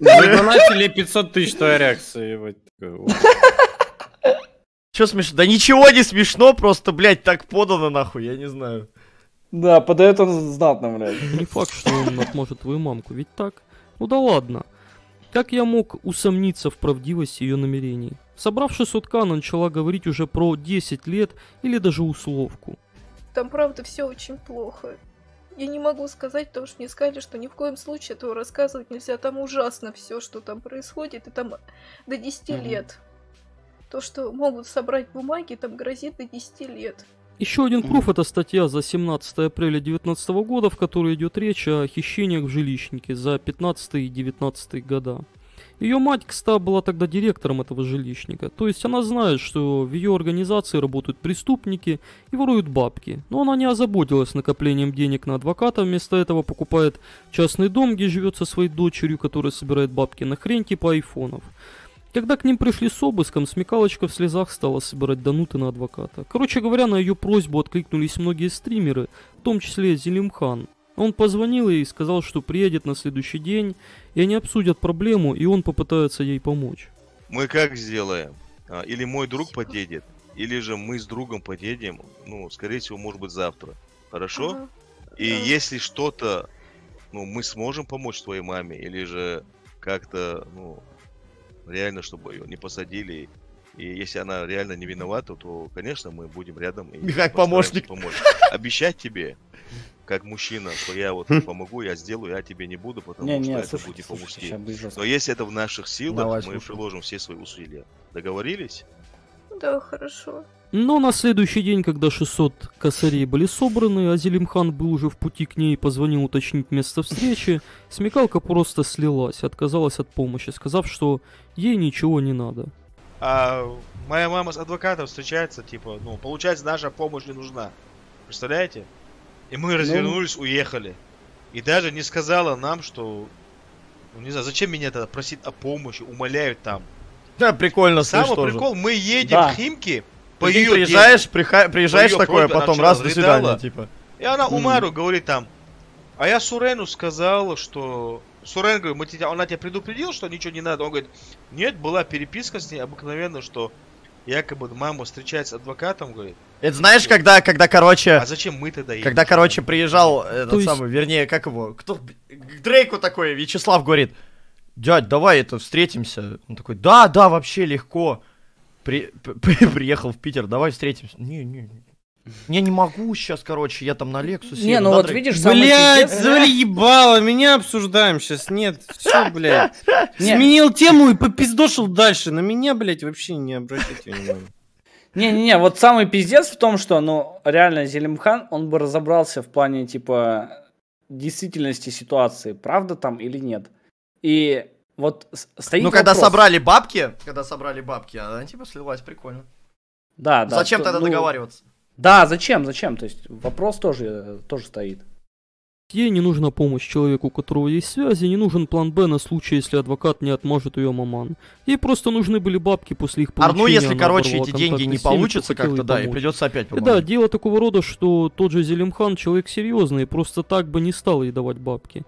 Speaker 7: Задонатили
Speaker 6: 500 тысяч, твоя реакция,
Speaker 2: ебать. Че смешно? Да ничего не смешно, просто, блядь,
Speaker 1: так подано нахуй, я не знаю. Да, подает он знатно, блядь. Не факт, что он может твою мамку, ведь так? Ну да ладно. Как я мог усомниться в правдивости ее намерений? Собравшись утка, она начала говорить уже про 10 лет или даже условку.
Speaker 7: Там правда все очень плохо. Я не могу сказать, потому что мне сказали, что ни в коем случае этого рассказывать нельзя. Там ужасно все, что там происходит, и там до 10 mm-hmm. лет. То, что могут собрать бумаги, там грозит до 10 лет.
Speaker 1: Еще один пруф – это статья за 17 апреля 2019 года, в которой идет речь о хищениях в жилищнике за 15 и 19 года. Ее мать, кстати, была тогда директором этого жилищника, то есть она знает, что в ее организации работают преступники и воруют бабки, но она не озаботилась накоплением денег на адвоката, вместо этого покупает частный дом, где живет со своей дочерью, которая собирает бабки на хренки по айфонов – когда к ним пришли с обыском, Смекалочка в слезах стала собирать донуты на адвоката. Короче говоря, на ее просьбу откликнулись многие стримеры, в том числе Зелимхан. Он позвонил ей и сказал, что приедет на следующий день, и они обсудят проблему, и он попытается ей помочь.
Speaker 5: Мы как сделаем? А, или мой друг подедет? или же мы с другом подедем? ну, скорее всего, может быть, завтра. Хорошо? И ага. если что-то, ну, мы сможем помочь твоей маме, или же как-то, ну, реально, чтобы ее не посадили. И если она реально не виновата, то, конечно, мы будем рядом. И как помощник. Помочь. Обещать тебе, как мужчина, что я вот хм. помогу, я сделаю, я тебе не буду, потому не, что не, это слушайте, будет по-мужски. Но если это в наших силах, Давай, мы слушаем. приложим все свои усилия. Договорились? Ну да, хорошо.
Speaker 1: Но ну, на следующий день, когда 600 косарей были собраны, а Зелимхан был уже в пути к ней и позвонил уточнить место встречи, смекалка просто слилась, отказалась от помощи, сказав, что Ей ничего не надо.
Speaker 5: А моя мама с адвокатом встречается, типа, ну, получается, наша помощь не нужна. Представляете? И мы ну. развернулись, ну... уехали. И даже не сказала нам, что... Ну, не знаю, зачем меня тогда просить о помощи, умоляют там.
Speaker 2: Да, прикольно, Самый слышь, прикол, тоже. мы едем да. в
Speaker 5: Химки, по ты ее приезжаешь, приха- приезжаешь по такое, просьбе, потом раз, до свидания, типа. И она Умару mm. говорит там, а я Сурену сказал, что... Сурен говорит, мы тебя, она тебя предупредил, что ничего не надо. Он говорит, нет, была переписка с ней обыкновенно, что якобы мама встречается с адвокатом, говорит. Это знаешь, когда, когда, короче... А зачем мы тогда едем? Когда,
Speaker 2: короче, приезжал э, То этот есть... самый, вернее, как его, кто... К Дрейку такой, Вячеслав говорит, дядь, давай это, встретимся. Он такой, да, да, вообще легко. При, при, приехал в Питер, давай встретимся. Не, не, я не могу сейчас, короче, я там на Лексусе. Не, ну вот видишь, блядь, заебало, меня обсуждаем сейчас. Нет, все, блядь.
Speaker 6: Сменил тему и
Speaker 2: попиздошил дальше.
Speaker 3: На меня, блядь, вообще не обратите внимания. Не-не-не, вот самый пиздец в том, что, ну, реально, Зелимхан, он бы разобрался в плане, типа, действительности ситуации, правда там или нет. И вот стоит Ну, когда вопрос. собрали
Speaker 2: бабки, когда собрали бабки, она типа слилась, прикольно.
Speaker 3: Да, да. Зачем то, тогда ну, договариваться? Да, зачем, зачем? То есть вопрос тоже, тоже стоит.
Speaker 1: Ей не нужна помощь человеку, у которого есть связи, не нужен план Б на случай, если адвокат не отмажет ее маман. Ей просто нужны были бабки после их получения. Арно, если, короче, эти деньги не получится как-то, да, и придется опять помогать. И да, дело такого рода, что тот же Зелимхан человек серьезный, просто так бы не стал ей давать бабки.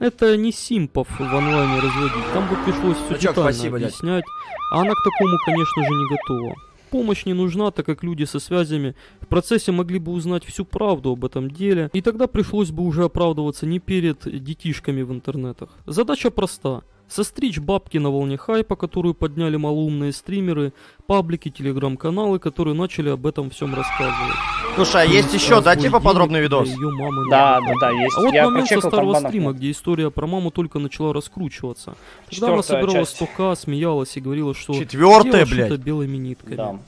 Speaker 1: Это не симпов в онлайне разводить, там бы пришлось все ну, детально спасибо, объяснять, а она к такому, конечно же, не готова. Помощь не нужна, так как люди со связями в процессе могли бы узнать всю правду об этом деле, и тогда пришлось бы уже оправдываться не перед детишками в интернетах. Задача проста – Состричь бабки на волне хайпа, которую подняли малоумные стримеры, паблики, телеграм-каналы, которые начали об этом всем рассказывать. Слушай, а есть еще, да, типа подробный видос? Ее мамы да, да, да, есть. А вот Я момент со старого стрима, где история про маму только начала раскручиваться. Тогда она собирала часть. 100к, смеялась и говорила, что... Четвертая, блядь. белыми нитками. Да.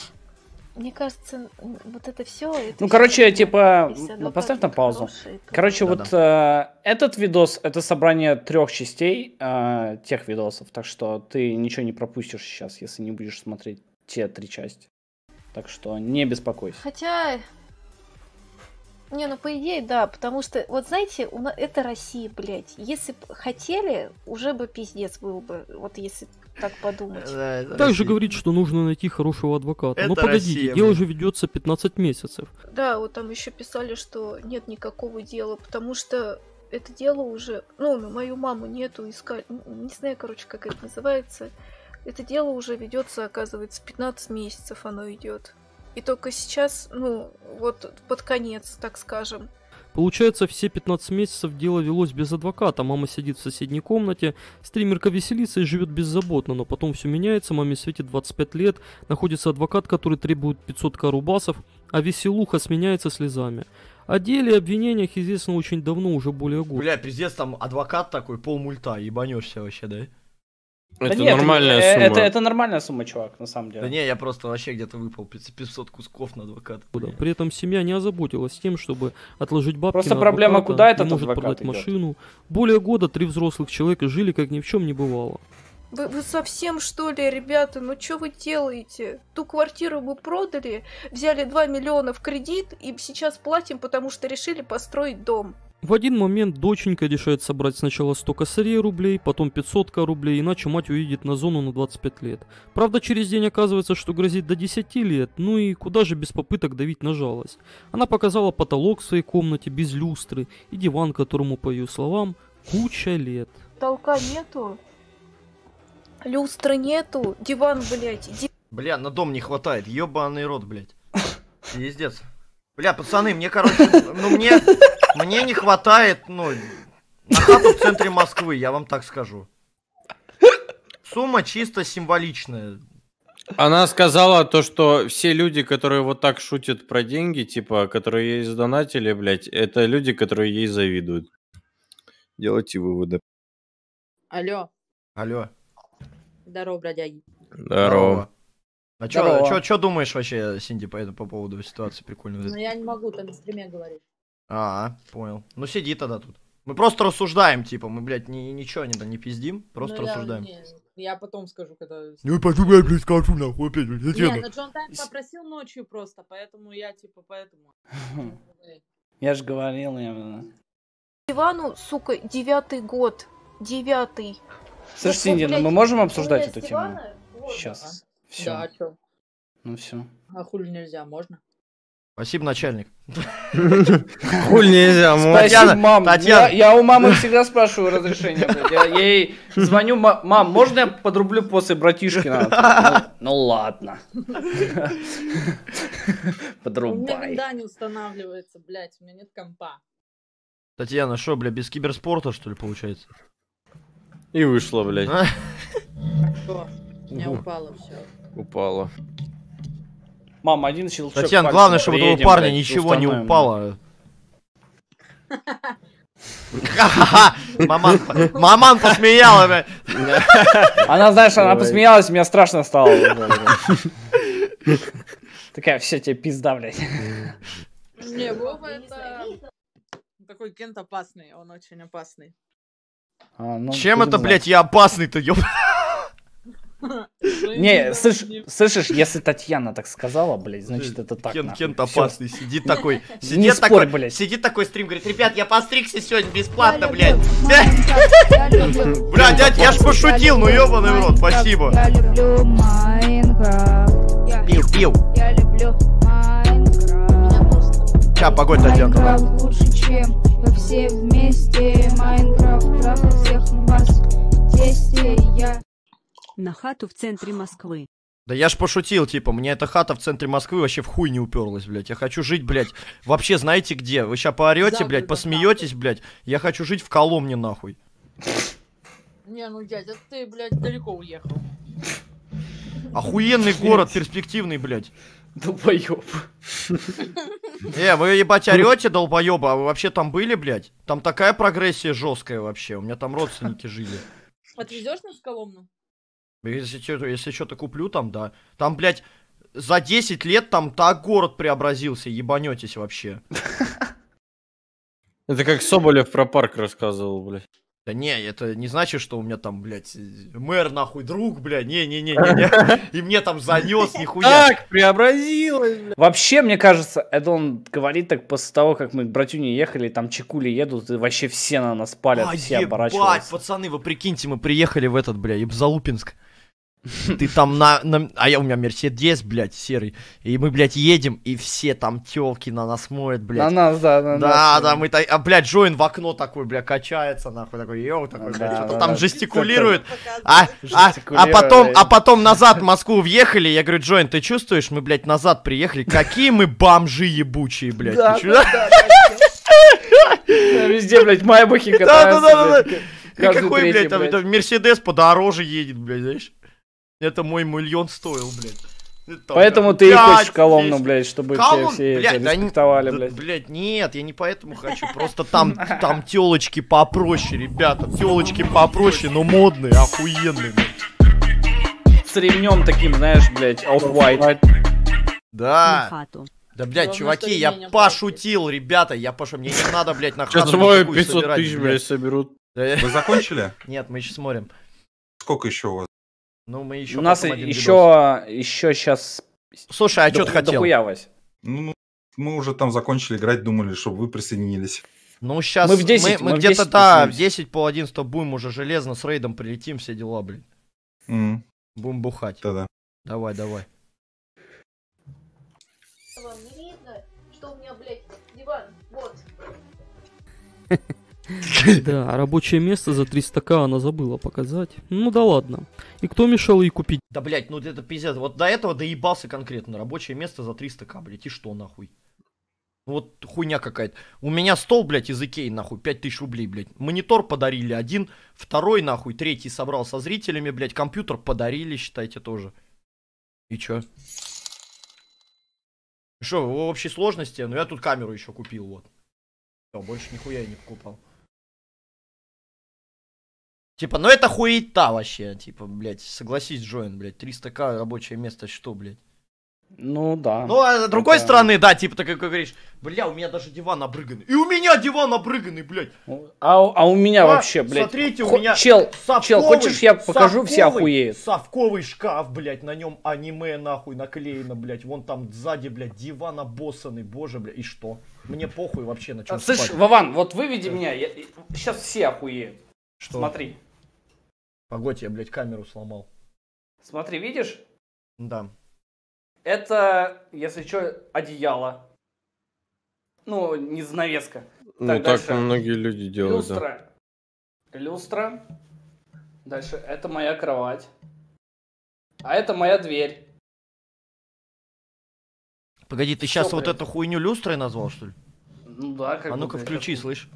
Speaker 7: Мне кажется, вот это все.
Speaker 3: ну, короче, типа, поставь на паузу. Хорошие, короче, да, вот да. Э, этот видос это собрание трех частей э, тех видосов, так что ты ничего не пропустишь сейчас, если не будешь смотреть те три части. Так что не беспокойся.
Speaker 7: Хотя не, ну по идее, да, потому что, вот знаете, у нас, это Россия, блядь. Если бы хотели, уже бы пиздец был бы, вот если так подумать. Да,
Speaker 1: Также Россия. говорит, что нужно найти хорошего адвоката. Это Но погодите, Россия, дело же ведется 15 месяцев.
Speaker 7: Да, вот там еще писали, что нет никакого дела, потому что это дело уже, ну, мою маму нету, искать не знаю, короче, как это называется. Это дело уже ведется, оказывается, 15 месяцев оно идет. И только сейчас, ну, вот под конец, так скажем.
Speaker 1: Получается, все 15 месяцев дело велось без адвоката. Мама сидит в соседней комнате, стримерка веселится и живет беззаботно, но потом все меняется, маме светит 25 лет, находится адвокат, который требует 500 карубасов, а веселуха сменяется слезами. О деле и обвинениях известно очень давно, уже более года. Бля,
Speaker 2: пиздец, там адвокат такой, полмульта, ебанешься вообще, да? Это да нет, нормальная э, это,
Speaker 3: сумма. Это, это нормальная сумма, чувак, на самом деле. Да не, я просто вообще где-то выпал 500 кусков на адвоката. Да, при
Speaker 1: этом семья не озаботилась тем, чтобы отложить бабки Просто на проблема, куда это может продать идет? машину. Более года три взрослых человека жили, как ни в чем не бывало.
Speaker 7: Вы, вы совсем что ли, ребята? Ну что вы делаете? Ту квартиру мы продали, взяли 2 миллиона в кредит и сейчас платим, потому что решили построить дом.
Speaker 1: В один момент доченька решает собрать сначала 100 косарей рублей, потом 500 рублей, иначе мать уедет на зону на 25 лет. Правда, через день оказывается, что грозит до 10 лет, ну и куда же без попыток давить на жалость. Она показала потолок в своей комнате без люстры и диван, которому, по ее словам, куча лет.
Speaker 7: Толка нету, люстры нету, диван, блядь, иди.
Speaker 2: Бля, на дом не хватает, ебаный рот, блядь. Пиздец. Бля, пацаны, мне, короче, ну мне... Мне не хватает, ну, на хату в центре Москвы, я вам так скажу. Сумма чисто символичная.
Speaker 6: Она сказала то, что все люди, которые вот так шутят про деньги, типа, которые ей задонатили, блядь, это люди, которые ей завидуют. Делайте выводы. Алло. Алло.
Speaker 1: Здорово, бродяги.
Speaker 6: Здорово. А
Speaker 2: что думаешь вообще, Синди, по, по поводу ситуации прикольной? Ну,
Speaker 7: я не могу там на стриме говорить.
Speaker 2: А, понял. Ну сиди тогда тут. Мы просто рассуждаем, типа, мы, блядь, ни, ничего не, да, не пиздим, просто ну, рассуждаем. Я,
Speaker 7: не, я потом скажу, когда... Ну, потом
Speaker 1: я, блядь, скажу, нахуй, опять, блядь, Не, ну Джон Тайм попросил ночью просто, поэтому я, типа, поэтому...
Speaker 3: Я же говорил, я...
Speaker 7: Ивану, сука, девятый год, девятый.
Speaker 3: Синди, ну мы можем обсуждать эту тему?
Speaker 7: Сейчас. Все. Да, а Ну все. А хули нельзя, можно?
Speaker 2: Спасибо, начальник. Хуль
Speaker 6: нельзя, Спасибо, мам. Татьяна. Я, у мамы
Speaker 7: всегда спрашиваю
Speaker 3: разрешение. Я ей звоню, мам, можно я подрублю после братишкина?
Speaker 2: «Ну, ну, ладно.
Speaker 3: Подрубай. У
Speaker 7: меня никогда не устанавливается, блядь, у меня нет компа.
Speaker 2: Татьяна, что, бля, без киберспорта, что ли,
Speaker 6: получается? И вышло, блядь.
Speaker 3: Что? А? У меня упало
Speaker 6: все. Упало.
Speaker 3: Мам, один щелчок. Татьяна, главное, чтобы у того парня блядь, ничего не упало. Маман, маман посмеяла, Она, знаешь, она посмеялась, мне страшно стало. Такая, все, тебе пизда, блядь. Не, Вова это... Такой кент опасный, он очень опасный.
Speaker 2: А, ну, Чем это, знает. блядь, я опасный-то, ёб...
Speaker 5: Ну,
Speaker 3: не, слышишь, если Татьяна так сказала, блядь, значит это так. Кен, Кент опасный, сидит такой, сидит
Speaker 2: такой, блядь. сидит такой стрим, говорит, ребят, я постригся сегодня бесплатно, блядь. Бля, дядь, я ж пошутил, ну ебаный рот, спасибо. Я
Speaker 7: люблю Майнкрафт. Пил, пил. Я люблю Майнкрафт.
Speaker 2: Сейчас, погодь, Татьяна. Майнкрафт
Speaker 7: лучше, чем вы все вместе. Майнкрафт,
Speaker 5: правда, всех вас. Действия я на хату в центре Москвы.
Speaker 2: Да я ж пошутил, типа, мне эта хата в центре Москвы вообще в хуй не уперлась, блядь. Я хочу жить, блядь, вообще знаете где? Вы сейчас поорете, Завтра, блядь, посмеетесь, блядь. Я хочу жить в Коломне, нахуй.
Speaker 7: Не, ну дядя, ты, блядь, далеко уехал.
Speaker 2: Охуенный город, перспективный, блядь. Долбоёб. Э, вы ебать орете, долбоёба, а вы вообще там были, блядь? Там такая прогрессия жесткая вообще, у меня там родственники жили.
Speaker 7: Отвезешь нас в Коломну?
Speaker 2: Ну, если что-то, если что-то куплю там, да. Там, блядь, за 10 лет там так город преобразился, ебанетесь вообще.
Speaker 6: Это как Соболев про парк рассказывал, блядь.
Speaker 2: Да не, это не значит, что у меня там, блядь, мэр нахуй друг, блядь, не-не-не-не, и мне там занес нихуя. Так, преобразилось, Вообще, мне кажется, это он
Speaker 3: говорит так после того, как мы к братюне ехали, там чекули едут, и вообще все на нас палят, а, все ебать, оборачиваются.
Speaker 2: пацаны, вы прикиньте, мы приехали в этот, блядь, Ибзалупинск. Ты там на, на... А я, у меня Мерседес, блядь, серый. И мы, блядь, едем, и все там телки на нас моют, блядь. На нас, да, на да, нас. Да, да, мы... А, блядь, Джоин в окно такой, блядь, качается, нахуй, такой, йоу, такой, да, блядь, да, что-то да, там да. жестикулирует. А, а, а, потом, а потом назад в Москву въехали, я говорю, Джоин, ты чувствуешь, мы, блядь, назад приехали, какие мы бомжи ебучие,
Speaker 5: блядь. Да, да, да,
Speaker 2: Везде, блядь, майбахи катаются. Да, да, да, да. И какой, блядь, там Мерседес подороже едет, блядь, знаешь? Это мой миллион стоил, блядь. Там, поэтому ты и хочешь колонну, здесь... блядь, чтобы Колон... все, все блядь, это респектовали, да, блядь. Блядь, нет, я не поэтому хочу. Просто там, там телочки попроще, ребята. Телочки попроще, но модные, охуенные, блядь. С ремнем таким, знаешь, блядь, off-white. Да. Да, блядь, чуваки, я пошутил, ребята, я пошел, мне не надо, блядь, на Сейчас Сейчас 500 тысяч, блядь,
Speaker 4: соберут. Вы закончили?
Speaker 2: Нет, мы еще смотрим.
Speaker 4: Сколько еще у вас?
Speaker 2: Ну, мы еще У нас
Speaker 4: еще, еще сейчас... Слушай, а Доху... что ты хотел? Дохуялось. Ну, ну, мы уже там закончили играть, думали, чтобы вы присоединились.
Speaker 2: Ну, сейчас мы, в 10, мы, мы, мы где-то, да, в 10 по 11 будем уже железно с рейдом прилетим, все дела, блин. Mm. Будем бухать. Да-да.
Speaker 1: Давай, давай.
Speaker 7: Вам не видно, что у меня, блядь, диван, вот.
Speaker 1: Да, а рабочее место за 300к она забыла показать. Ну да ладно. И кто мешал ей купить? Да, блядь, ну
Speaker 2: это пиздец. Вот до этого доебался конкретно. Рабочее место за 300к, блядь. И что нахуй? Вот хуйня какая-то. У меня стол, блядь, из Икеи, нахуй, 5000 рублей, блядь. Монитор подарили один, второй, нахуй, третий собрал со зрителями, блядь. Компьютер подарили, считайте, тоже. И чё? Что, в общей сложности? Ну, я тут камеру еще купил, вот. Все, больше нихуя я не покупал. Типа, ну это хуета вообще, типа, блядь, согласись, Джоин, блядь, 300к рабочее место, что, блядь? Ну да. Ну, а с другой это... стороны, да, типа ты как говоришь, бля, у меня даже диван обрыганный. И у меня диван обрыганный, блядь. Ну,
Speaker 3: а, а у меня а, вообще, блядь. Смотрите, у меня. Чел, совковый, чел, хочешь, я покажу, все охуеют.
Speaker 2: Совковый шкаф, блядь, на нем аниме нахуй наклеено, блядь. Вон там сзади, блядь, диван обоссанный, боже, блядь, и что? Мне похуй вообще на чем. А, слышь, Вован,
Speaker 3: вот выведи меня, я... сейчас все охуеют.
Speaker 2: Что? Смотри. Погодь, я, блядь, камеру сломал.
Speaker 3: Смотри, видишь? Да. Это, если что, одеяло. Ну, не занавеска. Ну, так, так многие люди делают, Люстра. да. Люстра. Дальше, это моя кровать. А это моя дверь.
Speaker 2: Погоди, ты что, сейчас блядь? вот эту хуйню люстрой назвал, что ли? Ну да,
Speaker 3: как А ну-ка включи, это... слышь.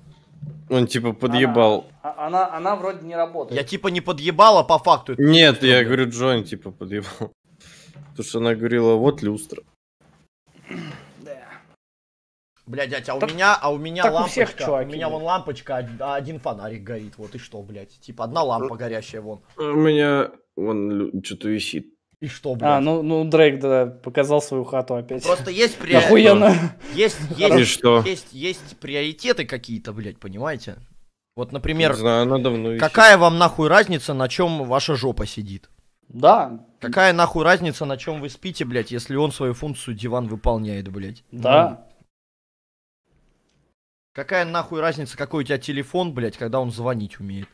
Speaker 6: Он типа подъебал.
Speaker 3: Она, она, она вроде не работает. Я
Speaker 2: типа не подъебала по факту. Нет, я
Speaker 6: говорю, Джон типа подъебал. Потому что она говорила, вот люстра.
Speaker 2: Блядь, дядь, а у меня, а у меня лампочка, у, всех, чуваки, у меня вон лампочка, а один фонарик горит, вот и что, блядь, типа одна лампа горящая вон.
Speaker 6: У меня вон что-то висит. И
Speaker 3: что, а, блядь? А, ну, ну Дрейк, да, показал свою хату опять. Просто есть приоритеты. Есть, есть, что?
Speaker 2: есть, есть приоритеты какие-то, блядь, понимаете? Вот, например, не знаю, она давно висит. какая вам нахуй разница, на чем ваша жопа сидит? Да. Какая нахуй разница, на чем вы спите, блядь, если он свою функцию диван выполняет, блядь? Да. Ну. Какая нахуй разница, какой у тебя телефон, блядь, когда он звонить умеет?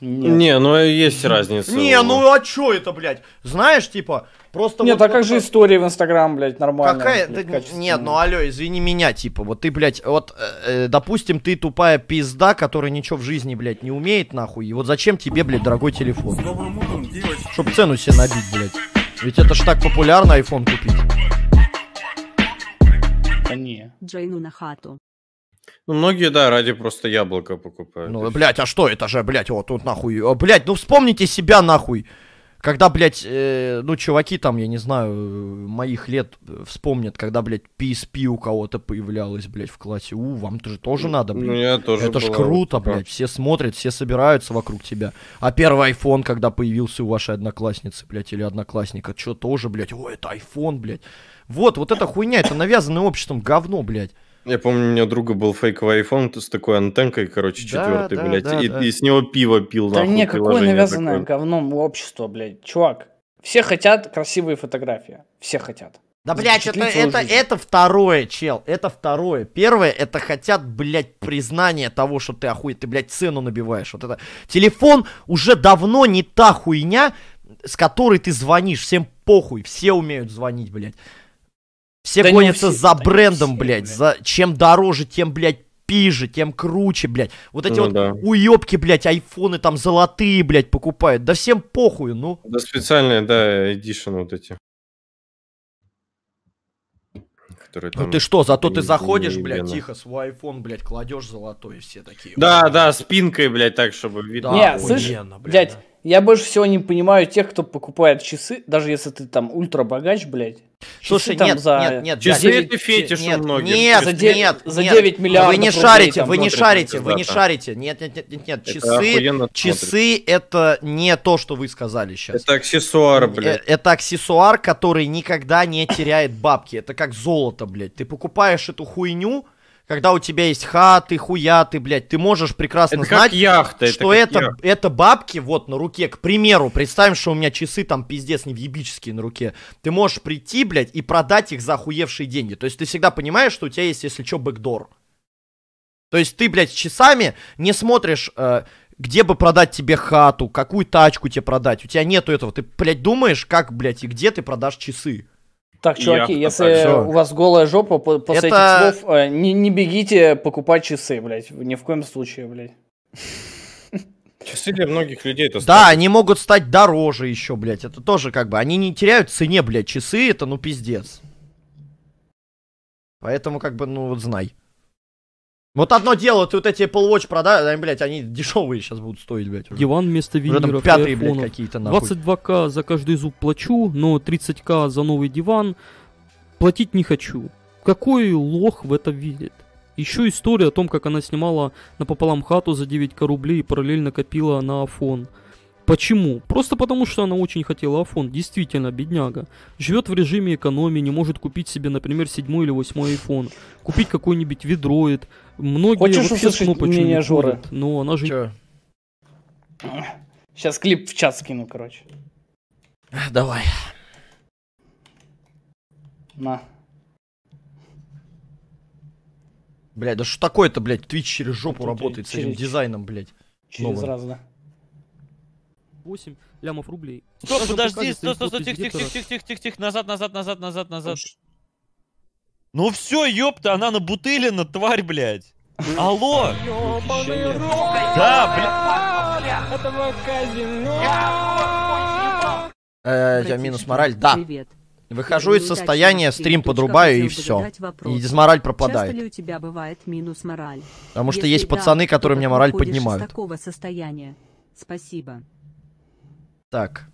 Speaker 6: Нет. Не, ну э, есть разница. Не,
Speaker 2: ну а чё это, блядь? Знаешь, типа, просто... Нет, вот, а вот, как вот, же история в Инстаграм, блядь, нормально? Какая? Блядь, да, нет, ну алё, извини меня, типа, вот ты, блядь, вот, э, э, допустим, ты тупая пизда, которая ничего в жизни, блядь, не умеет, нахуй, и вот зачем тебе, блядь, дорогой телефон? Чтоб цену себе набить, блядь.
Speaker 6: Ведь это ж так популярно
Speaker 5: iPhone купить. Да не. Джейну на хату.
Speaker 6: Ну, многие, да, ради просто яблока покупают. Ну, блядь, а что это
Speaker 2: же, блядь, вот тут нахуй. О, блядь, ну вспомните себя нахуй. Когда, блядь, э, ну, чуваки там, я не знаю, моих лет вспомнят, когда, блядь, PSP у кого-то появлялась, блядь, в классе. У, вам же тоже ну, надо, блядь. Ну, я тоже Это ж круто, вот, блядь. Все смотрят, все собираются вокруг тебя. А первый iPhone, когда появился у вашей одноклассницы, блядь, или одноклассника, что тоже, блядь, о, это iPhone, блядь. Вот, вот эта хуйня, это навязанное обществом говно, блядь.
Speaker 6: Я помню, у меня друга был фейковый iPhone с такой антенкой, короче, четвертый, да, да, блядь, да, и, да. и с него пиво пил, да нахуй, не, какое навязанное такое.
Speaker 3: говном общество, блядь, чувак. Все хотят красивые фотографии, все хотят. Да, блядь, это, это,
Speaker 2: это второе, чел, это второе. Первое, это хотят, блядь, признание того, что ты охуеть, ты, блядь, цену набиваешь. Вот это. Телефон уже давно не та хуйня, с которой ты звонишь. Всем похуй, все умеют звонить, блядь. Все да гонятся все, за брендом, все, блядь, за чем дороже, тем, блядь, пиже, тем круче, блядь. Вот эти ну, вот да. уебки, блядь, айфоны там золотые, блядь, покупают. Да всем похуй, ну.
Speaker 6: Да специальные, да, эдишн вот эти. Которые ну ты что, зато ты заходишь, не, блядь, тихо,
Speaker 2: свой айфон, блядь, кладешь золотой, все такие. Да,
Speaker 6: вот, да, спинкой, блядь, так, чтобы видно. Да, Не, слышь, блядь,
Speaker 3: блядь я больше всего не понимаю тех, кто покупает часы, даже если ты там ультрабогач, богач, блядь. Слушай, нет, за... нет, нет, часы 9... это фетиш нет, у многих. Нет, за 9, нет, за 9 миллиардов. Вы не шарите, вы не шарите, вы не
Speaker 2: шарите. Нет, нет, нет, нет, нет. часы, часы это не то, что вы сказали сейчас. Это
Speaker 6: аксессуар, э, блядь.
Speaker 2: Это аксессуар, который никогда не теряет бабки. Это как золото, блядь. Ты покупаешь эту хуйню, когда у тебя есть хаты, хуяты, блядь, ты можешь прекрасно это знать, как яхта,
Speaker 6: что это, это,
Speaker 2: это бабки вот на руке. К примеру, представим, что у меня часы там пиздец невъебические на руке. Ты можешь прийти, блядь, и продать их за охуевшие деньги. То есть ты всегда понимаешь, что у тебя есть, если что, бэкдор. То есть ты, блядь, часами не смотришь... Э, где бы продать тебе хату, какую тачку тебе продать. У тебя нету этого. Ты, блядь, думаешь, как, блядь, и где ты продашь часы. Так, чуваки, я если так, у вас голая жопа, после
Speaker 3: это... этих слов э, не, не бегите покупать часы, блядь. Ни в коем случае, блядь.
Speaker 2: Часы для многих людей это Да, они могут стать дороже еще, блядь. Это тоже как бы. Они не теряют цене, блядь, часы, это ну пиздец. Поэтому, как бы, ну вот знай. Вот одно дело, ты вот эти Apple Watch продали, они, блядь, они дешевые сейчас будут стоить, блядь. Уже. Диван вместо виниров. Пятые, блядь, какие-то нахуй.
Speaker 1: 22к за каждый зуб плачу, но 30к за новый диван платить не хочу. Какой лох в это видит? Еще история о том, как она снимала напополам хату за 9к рублей и параллельно копила на Афон. Почему? Просто потому, что она очень хотела афон. Действительно, бедняга. Живет в режиме экономии, не может купить себе, например, седьмой или восьмой iPhone. Купить какой-нибудь ведроид, Многие Хочешь вообще сну мнение Жоры? Ну, она же... Чё?
Speaker 3: Сейчас клип в чат скину, короче. Давай. На.
Speaker 2: Блядь, да что такое-то, блядь, твич через жопу Тут работает через... с этим дизайном, блядь. Через новым.
Speaker 1: раз, да. 8 лямов рублей. Стоп, подожди, стоп, стоп, стоп, тих, тих, тих, тих,
Speaker 3: тих, тих, тих, назад, назад, назад, назад, назад.
Speaker 1: Ну все, ёпта, она на на тварь, блядь. Алло!
Speaker 5: Да, бля...
Speaker 2: Э, я минус мораль, да. Выхожу из состояния, стрим подрубаю и все. И дизмораль пропадает.
Speaker 5: Часто ли у тебя бывает минус мораль? Потому что есть пацаны, которые мне мораль поднимают. такого состояния. Спасибо.
Speaker 1: Так.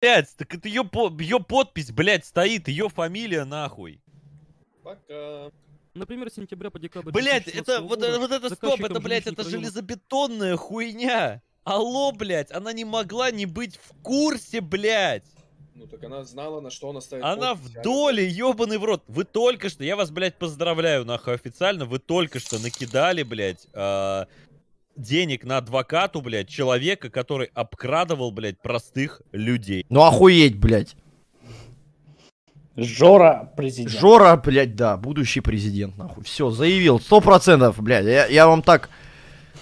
Speaker 1: Блять, так это ее, ее подпись, блять, стоит, ее фамилия нахуй. Пока. Например, с сентября по декабрь. Блять, это вот, э, года, вот это стоп, это, блять, это железобетонная хуйня. Алло, блять, она не могла не быть в курсе, блять.
Speaker 6: Ну так она знала, на что она ставит. Она подпись, в а доле,
Speaker 1: ебаный в рот. Вы только что, я вас, блядь, поздравляю, нахуй, официально, вы только что накидали, блядь, э,
Speaker 5: денег на адвокату, блядь, человека, который обкрадывал, блядь, простых людей. Ну охуеть,
Speaker 2: блядь. Жора президент. Жора, блядь, да, будущий президент, нахуй. Все, заявил, сто процентов, блядь. Я, я вам так...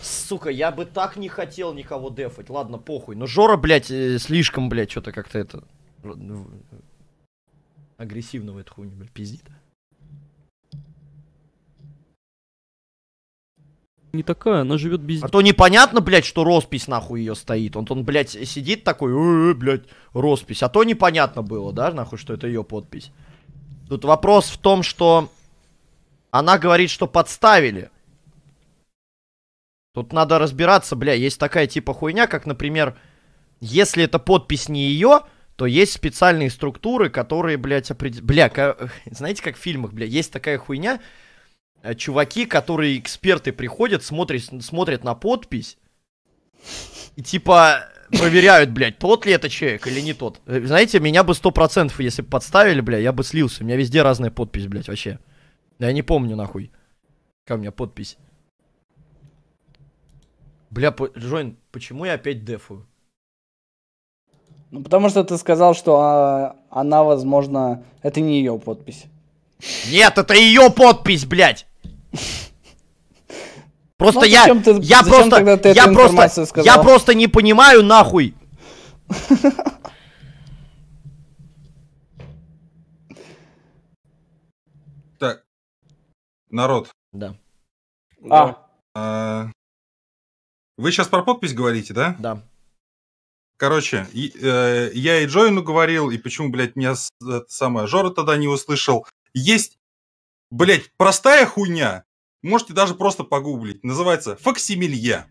Speaker 2: Сука, я бы так не хотел никого дефать. Ладно, похуй. Но Жора, блядь, э, слишком, блядь, что-то как-то это... Ну, агрессивно в эту хуйню, блядь, пиздит.
Speaker 1: не такая, она живет без... А
Speaker 2: то непонятно, блядь, что роспись нахуй ее стоит. Он, он блядь, сидит такой, «Э, э, блядь, роспись. А то непонятно было, да, нахуй, что это ее подпись. Тут вопрос в том, что она говорит, что подставили. Тут надо разбираться, бля, есть такая типа хуйня, как, например, если это подпись не ее, то есть специальные структуры, которые, блядь, определяют... Бля, знаете, как в фильмах, бля, есть такая хуйня, Э, чуваки, которые эксперты приходят, смотрят, смотрят на подпись и типа проверяют, блядь, тот ли это человек или не тот. Э, знаете, меня бы сто процентов, если бы подставили, блядь, я бы слился. У меня везде разная подпись, блядь, вообще. Я не помню, нахуй. Какая у меня подпись. Бля, по... Джойн, почему я опять дефую? Ну, потому что ты
Speaker 3: сказал, что а, она, возможно, это не ее подпись.
Speaker 2: Нет, это ее подпись, блядь! Просто я, я просто, я просто, я просто не понимаю нахуй.
Speaker 4: Так, народ. Да. А. а. Вы сейчас про подпись говорите, да? Да. Короче, и, э, я и Джоину говорил, и почему, блядь, меня самое Жора тогда не услышал. Есть Блять, простая хуйня. Можете даже просто погуглить. Называется факсимилье.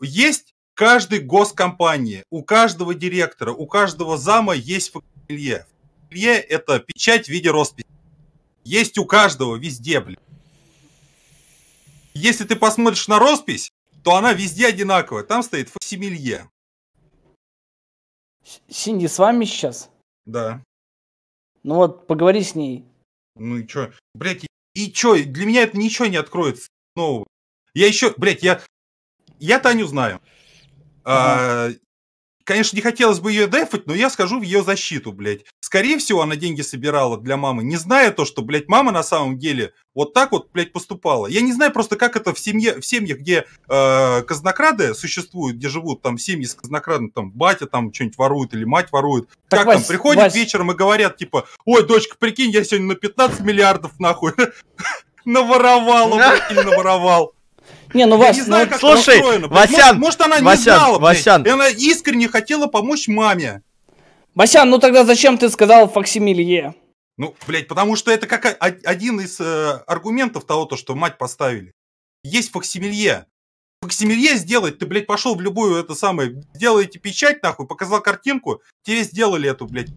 Speaker 4: Есть каждой госкомпании, у каждого директора, у каждого зама есть факсимилье. Факсимилье – это печать в виде росписи. Есть у каждого, везде, блядь. Если ты посмотришь на роспись, то она везде одинаковая. Там стоит факсимилье. Синди с вами сейчас? Да. Ну вот, поговори с ней. Ну и чё? Блять, и чё? Для меня это ничего не откроется нового. Я еще, блять, я... Я Таню знаю. Ага. А, Конечно, не хотелось бы ее дефать, но я скажу в ее защиту, блядь. Скорее всего, она деньги собирала для мамы, не зная то, что, блядь, мама на самом деле вот так вот, блядь, поступала. Я не знаю просто, как это в семье, в семьях, где э, казнокрады существуют, где живут там семьи с казнокрадами, там батя там что-нибудь ворует или мать ворует. Так, как Вась, там, приходят Вась... вечером и говорят, типа, ой, дочка, прикинь, я сегодня на 15 миллиардов нахуй наворовал блядь, или наворовал. Не, ну, Вась, я не знаю, ну, как слушай, это устроено. Васян, может, может, она не знала, Васян. И она искренне хотела помочь маме.
Speaker 3: Васян, ну тогда зачем ты сказал факсимилье?
Speaker 4: Ну, блядь, потому что это как один из э, аргументов того, то, что мать поставили. Есть факсимилье. Факсимилье сделать, ты, блядь, пошел в любую это самое, делаете печать, нахуй, показал картинку, тебе сделали эту, блядь,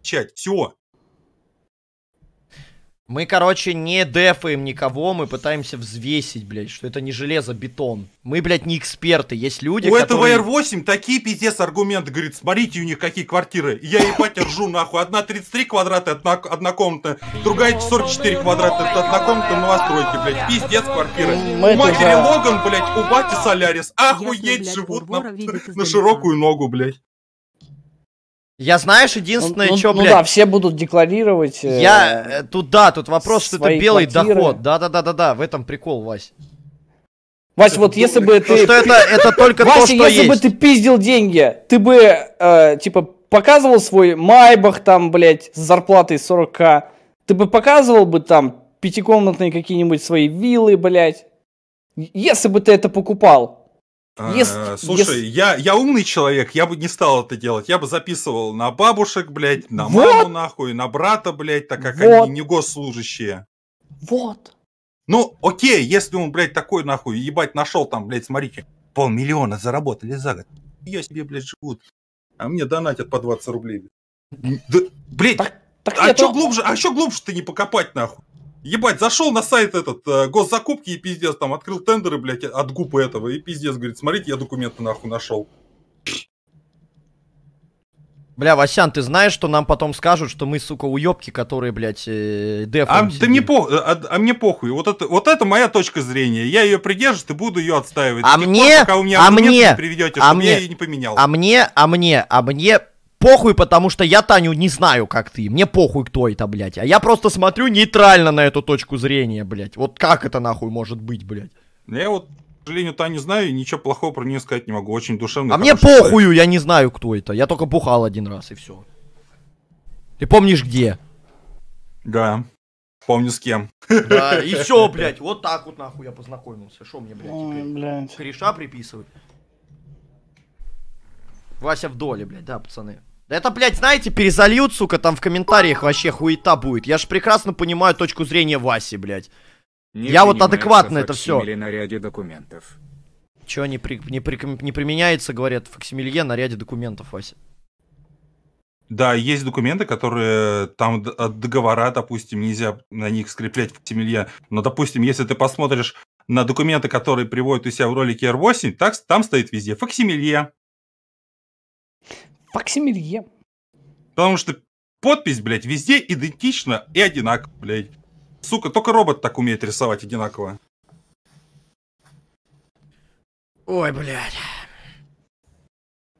Speaker 4: печать. Все. Мы, короче,
Speaker 2: не дефаем никого, мы пытаемся взвесить, блядь, что это не железо, бетон. Мы, блядь, не эксперты, есть люди, У которые... этого
Speaker 4: R8 такие пиздец аргументы, говорит, смотрите, у них какие квартиры. Я ебать ржу нахуй, одна 33 квадрата, одна, однокомнатная, другая 44 квадрата, это однокомнатная новостройки, ну, блядь, пиздец квартиры. Мы у матери Логан, блядь, у бати Солярис, охуеть, живут на широкую ногу, блядь. Я знаешь,
Speaker 2: единственное, ну, ну что, ну, блядь... Ну да, все
Speaker 3: будут декларировать... Э, я...
Speaker 2: Э, тут да, тут вопрос, что это белый квартиры. доход. Да-да-да-да-да, в этом прикол, Вась. Вась, вот если бы ты... Что это, это только Вася, то, что если есть. бы
Speaker 3: ты пиздил деньги, ты бы, э, типа, показывал свой майбах там, блядь, с зарплатой 40к, ты бы показывал бы там пятикомнатные какие-нибудь свои виллы, блядь, если бы ты это покупал.
Speaker 4: Если, а, слушай, если... Я, я умный человек, я бы не стал это делать. Я бы записывал на бабушек, блядь, на вот. маму нахуй, на брата, блядь, так как вот. они не госслужащие. Вот. Ну, окей, если он, блядь, такой нахуй, ебать, нашел там, блядь, смотрите, полмиллиона заработали за год. Я себе, блядь, живут. А мне донатят по 20 рублей. Да, блядь, так, так а что глубже, а что глубже ты не покопать, нахуй? Ебать, зашел на сайт этот э, госзакупки и пиздец, там открыл тендеры, блядь, от гупы этого. И пиздец, говорит, смотрите, я документы нахуй нашел. Бля, Васян, ты
Speaker 2: знаешь, что нам потом скажут, что мы, сука, уёбки, которые, блядь, э, дефом а, да
Speaker 4: мне по, э, а, а мне похуй. Вот это, вот это моя точка зрения. Я ее придерживаюсь и буду ее отстаивать. А мне, пор, пока у меня а мне, не приведете, а мне, я ее не поменял. А мне, а мне, а мне похуй, потому что
Speaker 2: я Таню не знаю, как ты. Мне похуй, кто это, блядь. А я просто смотрю нейтрально на эту точку зрения, блядь. Вот как это нахуй может быть, блядь?
Speaker 4: Ну, я вот, к сожалению, Таню знаю и ничего плохого про нее сказать не могу. Очень душевно. А мне похую,
Speaker 2: человек. я не знаю, кто это. Я только бухал один раз и все.
Speaker 4: Ты помнишь где? Да. Помню с кем. Да, и все, блядь. Вот
Speaker 2: так вот нахуй я познакомился. Что мне, блядь, теперь? блядь. Кореша приписывать? Вася в доле, блядь, да, пацаны. Это, блядь, знаете, перезальют, сука, там в комментариях вообще хуета будет. Я ж прекрасно понимаю точку зрения Васи, блядь. Не Я вот адекватно это все. на ряде документов. Чё, не, при, не, при, не применяется, говорят, факсимилье на ряде документов, Вася?
Speaker 4: Да, есть документы, которые там от а, договора, допустим, нельзя на них скреплять факсимилье. Но, допустим, если ты посмотришь на документы, которые приводят у себя в ролике R8, так, там стоит везде факсимилье, Факсимилье. Потому что подпись, блядь, везде идентична и одинаково, блядь. Сука, только робот так умеет рисовать одинаково.
Speaker 7: Ой, блядь.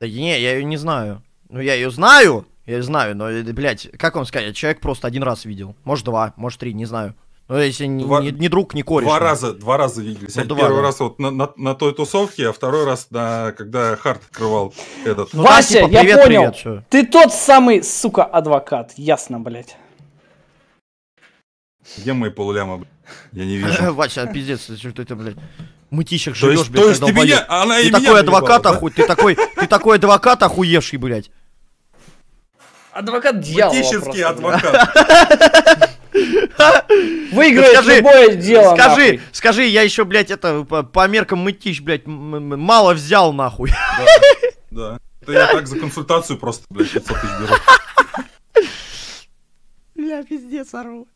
Speaker 4: Да не, я ее не знаю. Ну, я ее знаю, я
Speaker 2: ее знаю, но, блядь, как вам сказать, человек просто один раз видел. Может, два, может, три, не знаю. Ну, если не, два, не, не друг, не кореш. Два ну. раза, два раза виделись. Ну, два, Первый да. раз
Speaker 4: вот на, на, на той тусовке, а второй раз, на, когда Харт открывал этот. Ну, Вася, да, типа, привет, я понял. Привет,
Speaker 2: Ты тот самый,
Speaker 3: сука, адвокат. Ясно, блядь.
Speaker 4: Где мои полуляма, блядь? Я не вижу. Вася,
Speaker 2: пиздец, что это, блядь? Мытищек
Speaker 4: живешь, блядь, То есть ты меня,
Speaker 2: она и такой адвокат охуй, ты такой, ты такой адвокат охуевший, блядь. Адвокат дьявола Мытищевский
Speaker 3: адвокат.
Speaker 2: Выиграет скажи, любое дело, Скажи, нахуй. скажи, я еще, блядь, это, по, по меркам мытищ, блядь, мало
Speaker 4: взял, нахуй. Да, да. Это я так за консультацию просто, блядь, 500 тысяч беру.
Speaker 3: Бля, пиздец, ору.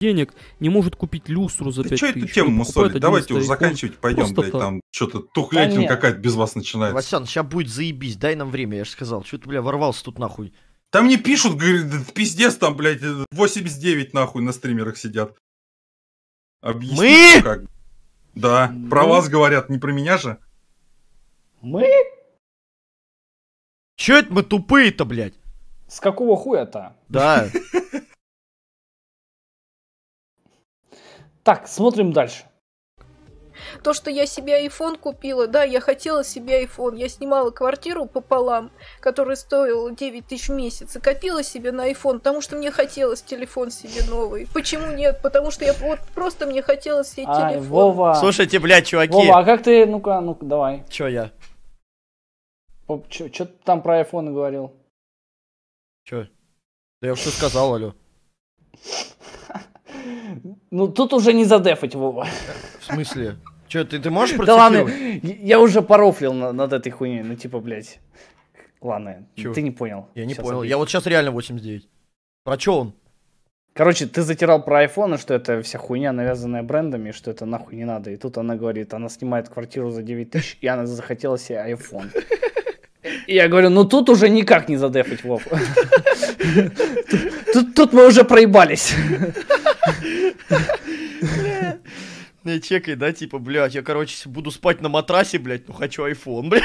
Speaker 4: Денег
Speaker 1: не может купить люстру за 5 да тысяч. Что эту тему мусолить? Давайте уже заканчивать, пойдем, блядь, так. там что-то тухлятин
Speaker 2: да какая-то
Speaker 4: без вас начинается. Васян, сейчас будет заебись, дай нам время, я же сказал. Что ты, бля, ворвался тут нахуй? Там не пишут, говорят, пиздец, там, блядь, 89 э, нахуй на стримерах сидят. Объясни, Мы? Как. Да, Мы? Ну? про вас говорят, не про меня же.
Speaker 5: Мы? Че это мы тупые-то, блядь? С какого хуя-то? Да.
Speaker 3: Так, смотрим дальше.
Speaker 7: То, что я себе iPhone купила, да, я хотела себе iPhone. Я снимала квартиру пополам, которая стоила 9 тысяч в месяц, и копила себе на iPhone, потому что мне хотелось телефон себе новый. Почему нет? Потому что я вот просто мне хотелось себе Ай, телефон. Вова.
Speaker 3: Слушайте, блядь, чуваки. Вова, а как ты, ну-ка, ну-ка, давай. Чё я? Чё, чё ты там про iPhone говорил?
Speaker 5: Чё? Да я что сказал, алё.
Speaker 3: Ну, тут уже не задефать, Вова. В
Speaker 2: смысле? Че, ты,
Speaker 3: ты можешь Да ладно, я уже порофлил на, над этой хуйней, ну типа, блядь. Ладно, Чего? ты не понял. Я не сейчас понял. Отвечу. Я вот
Speaker 2: сейчас реально 89.
Speaker 3: Про что он? Короче, ты затирал про айфоны, что это вся хуйня, навязанная брендами, что это нахуй не надо. И тут она говорит, она снимает квартиру за 9 тысяч, и она захотела себе айфон. И я говорю, ну тут уже никак не задефать, Вов. тут мы уже проебались.
Speaker 2: Ну и чекай, да, типа, блядь, я, короче, буду спать на матрасе, блядь, ну хочу iPhone, блядь.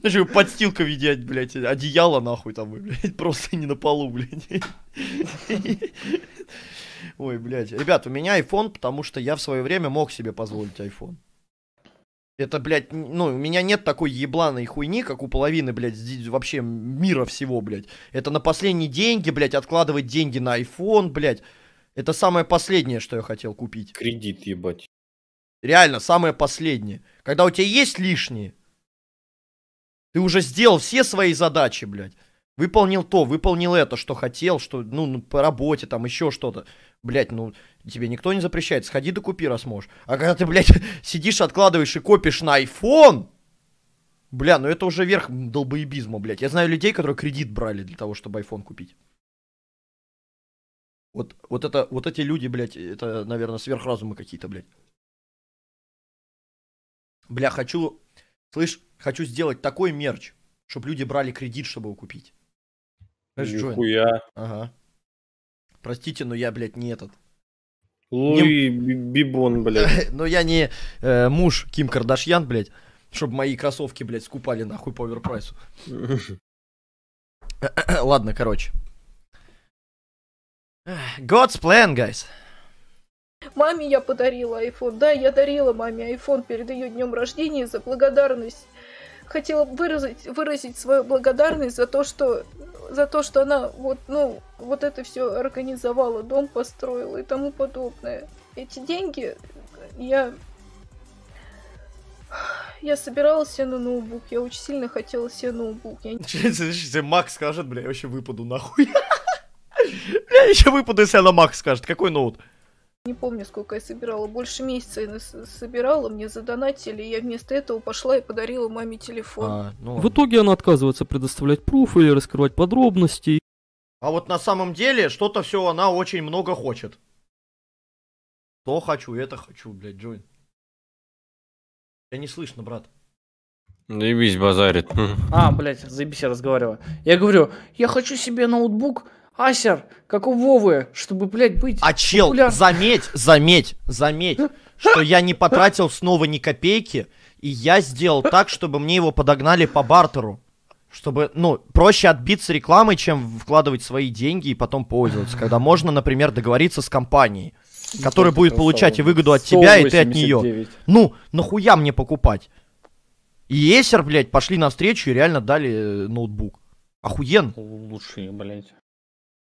Speaker 2: Знаешь, ну, подстилка видеть, блядь, одеяло нахуй там, блядь, просто не на полу, блядь. Ой, блядь. Ребят, у меня iPhone, потому что я в свое время мог себе позволить iPhone. Это, блядь, ну, у меня нет такой ебланой хуйни, как у половины, блядь, здесь вообще мира всего, блядь. Это на последние деньги, блядь, откладывать деньги на iPhone, блядь. Это самое последнее, что я хотел купить. Кредит, ебать. Реально, самое последнее. Когда у тебя есть лишние, ты уже сделал все свои задачи, блядь. Выполнил то, выполнил это, что хотел, что, ну, ну по работе, там, еще что-то. Блядь, ну, тебе никто не запрещает. Сходи докупи, раз можешь. А когда ты, блядь, сидишь, откладываешь и копишь на iPhone, бля, ну это уже верх долбоебизма, блядь. Я знаю людей, которые кредит брали для того, чтобы iPhone купить. Вот, вот, это, вот эти люди, блядь, это, наверное, сверхразумы какие-то, блядь. Бля, хочу, слышь, хочу сделать такой мерч, чтобы люди брали кредит, чтобы его купить. Знаешь, Нихуя.
Speaker 5: Джон? Ага.
Speaker 2: Простите, но я, блядь, не этот.
Speaker 6: Луи не... Бибон, блядь.
Speaker 2: но я не э, муж Ким Кардашьян, блядь, чтобы мои кроссовки, блядь, скупали нахуй по оверпрайсу. Ладно, короче. God's plan, guys.
Speaker 7: Маме я подарила iPhone. Да, я дарила маме iPhone перед ее днем рождения за благодарность. Хотела выразить, выразить свою благодарность за то, что за то, что она вот, ну, вот это все организовала, дом построила и тому подобное. Эти деньги я я собирала себе на ноутбук, я очень сильно хотела себе ноутбук. Я...
Speaker 2: Макс скажет, бля, я вообще выпаду нахуй. Я еще выпаду, если она Макс скажет. Какой ноут?
Speaker 7: Не помню, сколько я собирала. Больше месяца я собирала, мне задонатили, и я вместо этого пошла и подарила маме телефон. А,
Speaker 2: ну... В
Speaker 1: итоге она отказывается предоставлять пруф или раскрывать подробности.
Speaker 2: А вот на самом деле, что-то все она очень много хочет. То хочу, это хочу, блядь, Джой. Я не слышно, брат.
Speaker 6: Да Заебись, базарит.
Speaker 3: А, блядь, заебись, я разговариваю. Я говорю, я хочу себе ноутбук, Асер, как у
Speaker 2: Вовы, чтобы, блядь, быть А чел, популяр... заметь, заметь, заметь, что я не потратил снова ни копейки, и я сделал так, чтобы мне его подогнали по бартеру. Чтобы, ну, проще отбиться рекламой, чем вкладывать свои деньги и потом пользоваться. Когда можно, например, договориться с компанией,
Speaker 4: которая будет получать и выгоду от тебя, и ты от нее.
Speaker 2: Ну, нахуя мне покупать? И Acer, блядь, пошли навстречу и реально дали э, ноутбук. Охуен.
Speaker 6: Лучшие, блядь.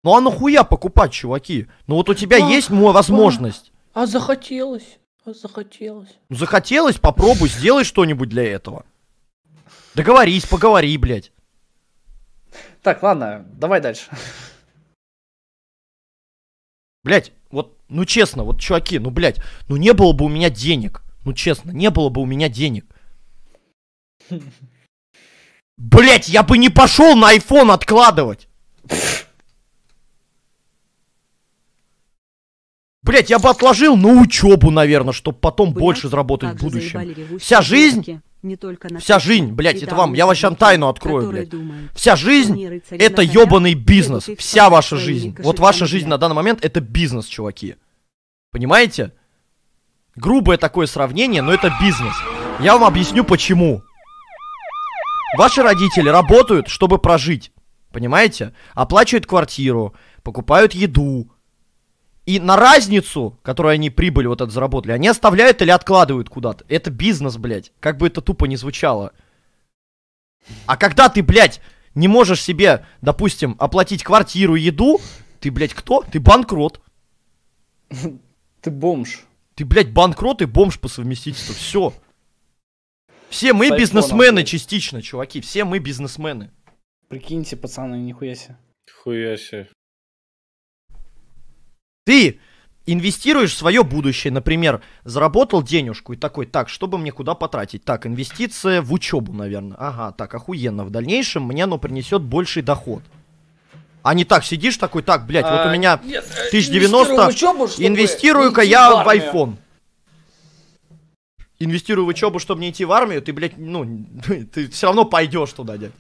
Speaker 2: Ну а нахуя покупать, чуваки? Ну вот у тебя а, есть ну, возможность.
Speaker 3: А, захотелось. А захотелось.
Speaker 2: Ну, захотелось, попробуй, сделай что-нибудь для этого. Договорись, поговори, блядь. Так, ладно, давай дальше. Блять, вот, ну честно, вот, чуваки, ну, блять, ну не было бы у меня денег. Ну честно, не было бы у меня денег. Блять, я бы не пошел на iPhone откладывать. Блять, я бы отложил на учебу, наверное, чтобы потом Блядь, больше заработать в будущем. Вся жизнь... Не только на Вся жизнь, блядь, это вам, я вообще сейчас тайну открою, блядь. Вся жизнь — это ёбаный бизнес. Вся ваша жизнь. Вот ваша жизнь на данный момент — это бизнес, чуваки. Понимаете? Грубое такое сравнение, но это бизнес. Я вам объясню, почему. Ваши родители работают, чтобы прожить. Понимаете? Оплачивают квартиру, покупают еду, и на разницу, которую они прибыль вот это заработали, они оставляют или откладывают куда-то. Это бизнес, блядь. Как бы это тупо не звучало. А когда ты, блядь, не можешь себе, допустим, оплатить квартиру, еду, ты, блядь, кто? Ты банкрот. Ты бомж. Ты, блядь, банкрот и бомж по
Speaker 6: совместительству. Все. Все мы Сайфон, бизнесмены
Speaker 2: частично, чуваки. Все мы бизнесмены. Прикиньте, пацаны, нихуя себе.
Speaker 6: Хуя себе.
Speaker 2: Ты инвестируешь свое будущее, например, заработал денежку и такой, так, чтобы мне куда потратить? Так, инвестиция в учебу, наверное. Ага, так, охуенно. В дальнейшем мне оно принесет больший доход. А не так сидишь такой, так, блядь, а, вот у а, меня нет, 1090, э, инвестирую-ка я в, в iPhone. Инвестирую в учебу, чтобы не идти в армию, ты, блядь, ну, ты все равно пойдешь туда, дядь.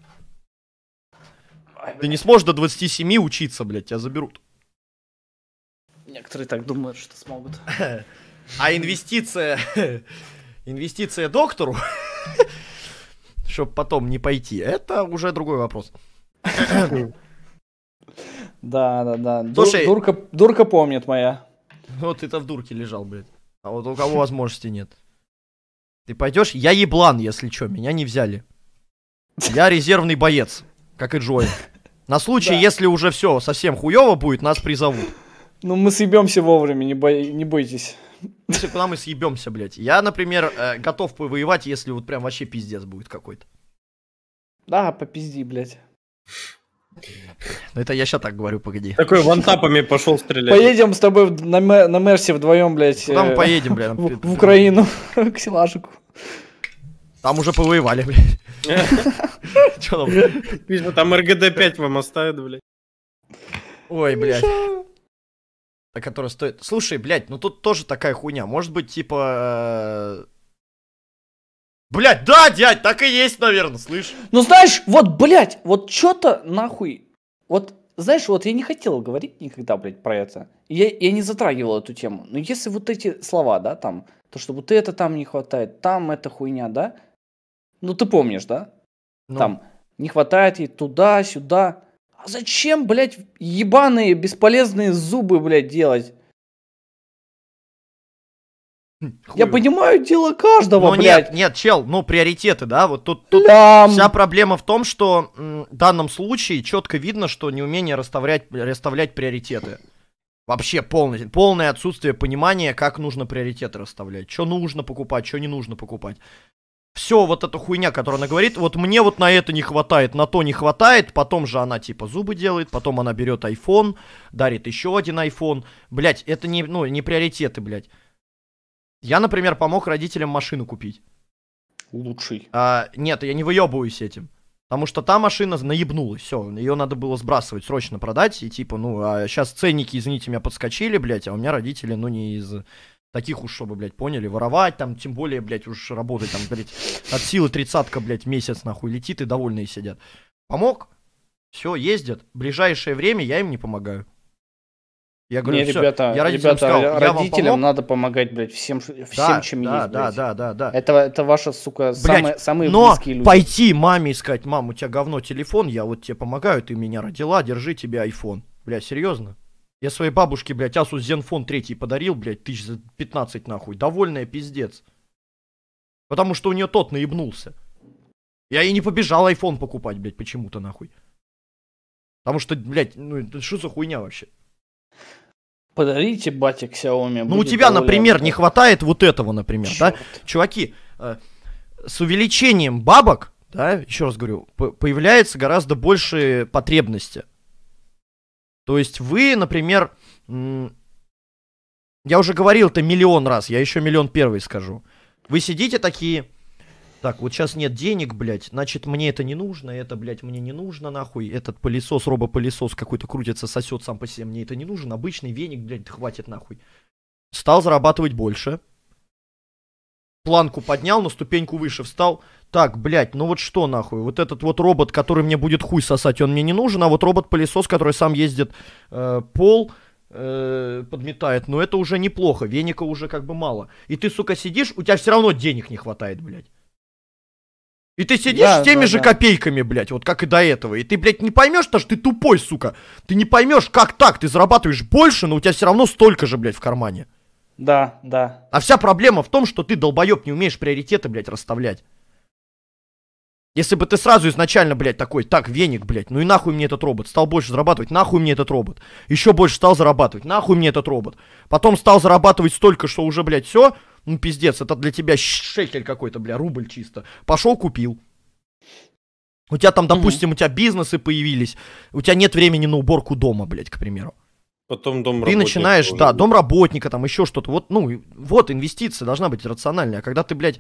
Speaker 2: Ты не сможешь до 27 учиться, блядь, тебя заберут. Некоторые так думают, что смогут. А инвестиция... Инвестиция доктору, чтобы потом не пойти, это уже другой вопрос. Да, да, да. Слушай, дурка, дурка помнит моя. Вот ты-то в дурке лежал, блядь. А вот у кого возможности нет. Ты пойдешь? Я еблан, если что, меня не взяли. Я резервный боец, как и Джои. На случай, да. если уже все совсем хуево будет, нас призовут. Ну, мы съебемся вовремя, не, бо... не бойтесь. Если куда мы съебемся, блядь. Я, например, э, готов повоевать, если вот прям вообще пиздец будет какой-то. Да, по попизди, блядь. Ну это я сейчас так говорю, погоди. Такой вантапами пошел стрелять. Поедем
Speaker 3: с тобой на, на Мерсе вдвоем, блядь. Куда мы э, поедем, блядь? В, в Украину,
Speaker 2: к Силашику. Там уже повоевали, блядь.
Speaker 6: Че там? Там РГД-5 вам оставят, блядь. Ой, блядь
Speaker 2: которая стоит... Слушай, блядь, ну тут тоже такая хуйня. Может быть, типа... Э, блядь, да, дядь, так и есть, наверное, слышь. Ну знаешь,
Speaker 3: вот, блядь, вот что-то нахуй... Вот, знаешь, вот я не хотел говорить никогда, блядь, про это. Я, я не затрагивал эту тему. Но если вот эти слова, да, там, то что вот это там не хватает, там эта хуйня, да? Ну ты помнишь, да? Ну. Там не хватает ей туда-сюда зачем, блядь, ебаные бесполезные зубы, блядь, делать? Хм, хуй. Я понимаю
Speaker 2: дело каждого, Но ну, блядь. Нет, нет, чел, ну приоритеты, да, вот тут, тут вся проблема в том, что в данном случае четко видно, что неумение расставлять, расставлять приоритеты. Вообще полное, полное отсутствие понимания, как нужно приоритеты расставлять, что нужно покупать, что не нужно покупать все вот эта хуйня, которую она говорит, вот мне вот на это не хватает, на то не хватает, потом же она типа зубы делает, потом она берет iPhone, дарит еще один iPhone. Блять, это не, ну, не приоритеты, блять. Я, например, помог родителям машину купить. Лучший. А, нет, я не выебываюсь этим. Потому что та машина наебнулась, все, ее надо было сбрасывать, срочно продать, и типа, ну, а сейчас ценники, извините меня, подскочили, блядь, а у меня родители, ну, не из Таких уж, чтобы, блядь, поняли, воровать там, тем более, блядь, уж работать там, блядь, от силы тридцатка, блядь, месяц, нахуй, летит и довольные сидят. Помог? Все, ездят. В ближайшее время я им не помогаю. Я говорю, не, все, ребята, я родителям ребята, сказал, родителям я помог... надо помогать, блядь, всем, всем да, чем да, есть, да, да,
Speaker 3: да, да, да. Это, это ваша, сука, блядь, самые, самые но близкие люди. пойти
Speaker 2: маме и сказать, мам, у тебя говно телефон, я вот тебе помогаю, ты меня родила, держи тебе iPhone. Бля, серьезно? Я своей бабушке, блядь, Asus Zenfone 3 подарил, блядь, тысяч за 15 нахуй. Довольная пиздец. Потому что у нее тот наебнулся. Я и не побежал iPhone покупать, блядь, почему-то нахуй. Потому что, блядь, ну это что за хуйня вообще? Подарите батик Xiaomi. Ну у тебя, например, не хватает вот этого, например, Черт. да? Чуваки, э, с увеличением бабок, да, еще раз говорю, по- появляется гораздо больше потребности. То есть вы, например, я уже говорил это миллион раз, я еще миллион первый скажу. Вы сидите такие, так, вот сейчас нет денег, блядь, значит, мне это не нужно, это, блядь, мне не нужно, нахуй. Этот пылесос, робопылесос какой-то крутится, сосет сам по себе, мне это не нужен. Обычный веник, блядь, хватит, нахуй. Стал зарабатывать больше. Планку поднял, на ступеньку выше встал – так, блядь, ну вот что нахуй? Вот этот вот робот, который мне будет хуй сосать, он мне не нужен, а вот робот-пылесос, который сам ездит э, пол, э, подметает, ну это уже неплохо, веника уже как бы мало. И ты, сука, сидишь, у тебя все равно денег не хватает, блядь. И ты сидишь да, с теми да, же да. копейками, блядь, вот как и до этого. И ты, блядь, не поймешь, потому что ты тупой, сука. Ты не поймешь, как так. Ты зарабатываешь больше, но у тебя все равно столько же, блядь, в кармане. Да, да. А вся проблема в том, что ты, долбоеб, не умеешь приоритеты, блядь, расставлять. Если бы ты сразу изначально, блядь, такой, так, веник, блядь, ну и нахуй мне этот робот, стал больше зарабатывать, нахуй мне этот робот, еще больше стал зарабатывать, нахуй мне этот робот, потом стал зарабатывать столько, что уже, блядь, все, ну пиздец, это для тебя шекель какой-то, бля, рубль чисто, пошел купил. У тебя там, допустим, mm-hmm. у тебя бизнесы появились, у тебя нет времени на уборку дома, блядь, к примеру.
Speaker 6: Потом дом Ты начинаешь, да, дом
Speaker 2: работника, там еще что-то. Вот, ну, вот инвестиция должна быть рациональная. А когда ты, блядь,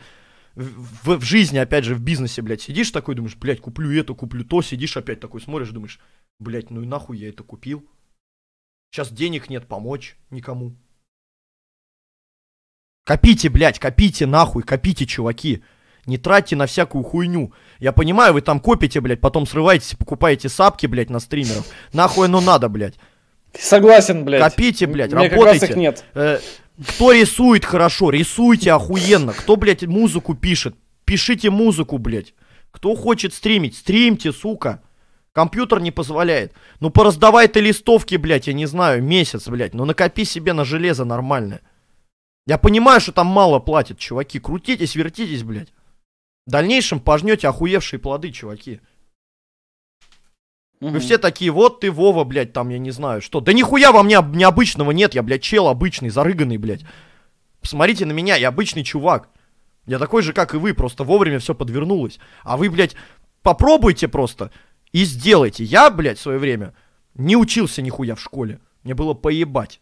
Speaker 6: в,
Speaker 2: в жизни, опять же, в бизнесе, блядь, сидишь такой, думаешь, блядь, куплю это, куплю то, сидишь опять такой, смотришь, думаешь, блядь, ну и нахуй я это купил. Сейчас денег нет помочь никому. Копите, блядь, копите нахуй, копите, чуваки. Не тратьте на всякую хуйню. Я понимаю, вы там копите, блядь, потом срываетесь, покупаете сапки, блядь, на стримеров. Нахуй оно надо, блядь. Согласен, блядь. Копите, блядь, Мне работайте. Как раз их нет. Э, кто рисует хорошо? Рисуйте охуенно. Кто, блядь, музыку пишет? Пишите музыку, блядь. Кто хочет стримить? Стримьте, сука. Компьютер не позволяет. Ну пораздавай ты листовки, блядь, я не знаю, месяц, блядь. Ну накопи себе на железо нормальное. Я понимаю, что там мало платят, чуваки. Крутитесь, вертитесь, блядь. В дальнейшем пожнете охуевшие плоды, чуваки. Угу. Вы все такие, вот ты, Вова, блядь, там, я не знаю, что. Да нихуя во мне необычного нет, я, блядь, чел обычный, зарыганный, блядь. Посмотрите на меня, я обычный чувак. Я такой же, как и вы, просто вовремя все подвернулось. А вы, блядь, попробуйте просто и сделайте. Я, блядь, в свое время не учился нихуя в школе. Мне было поебать.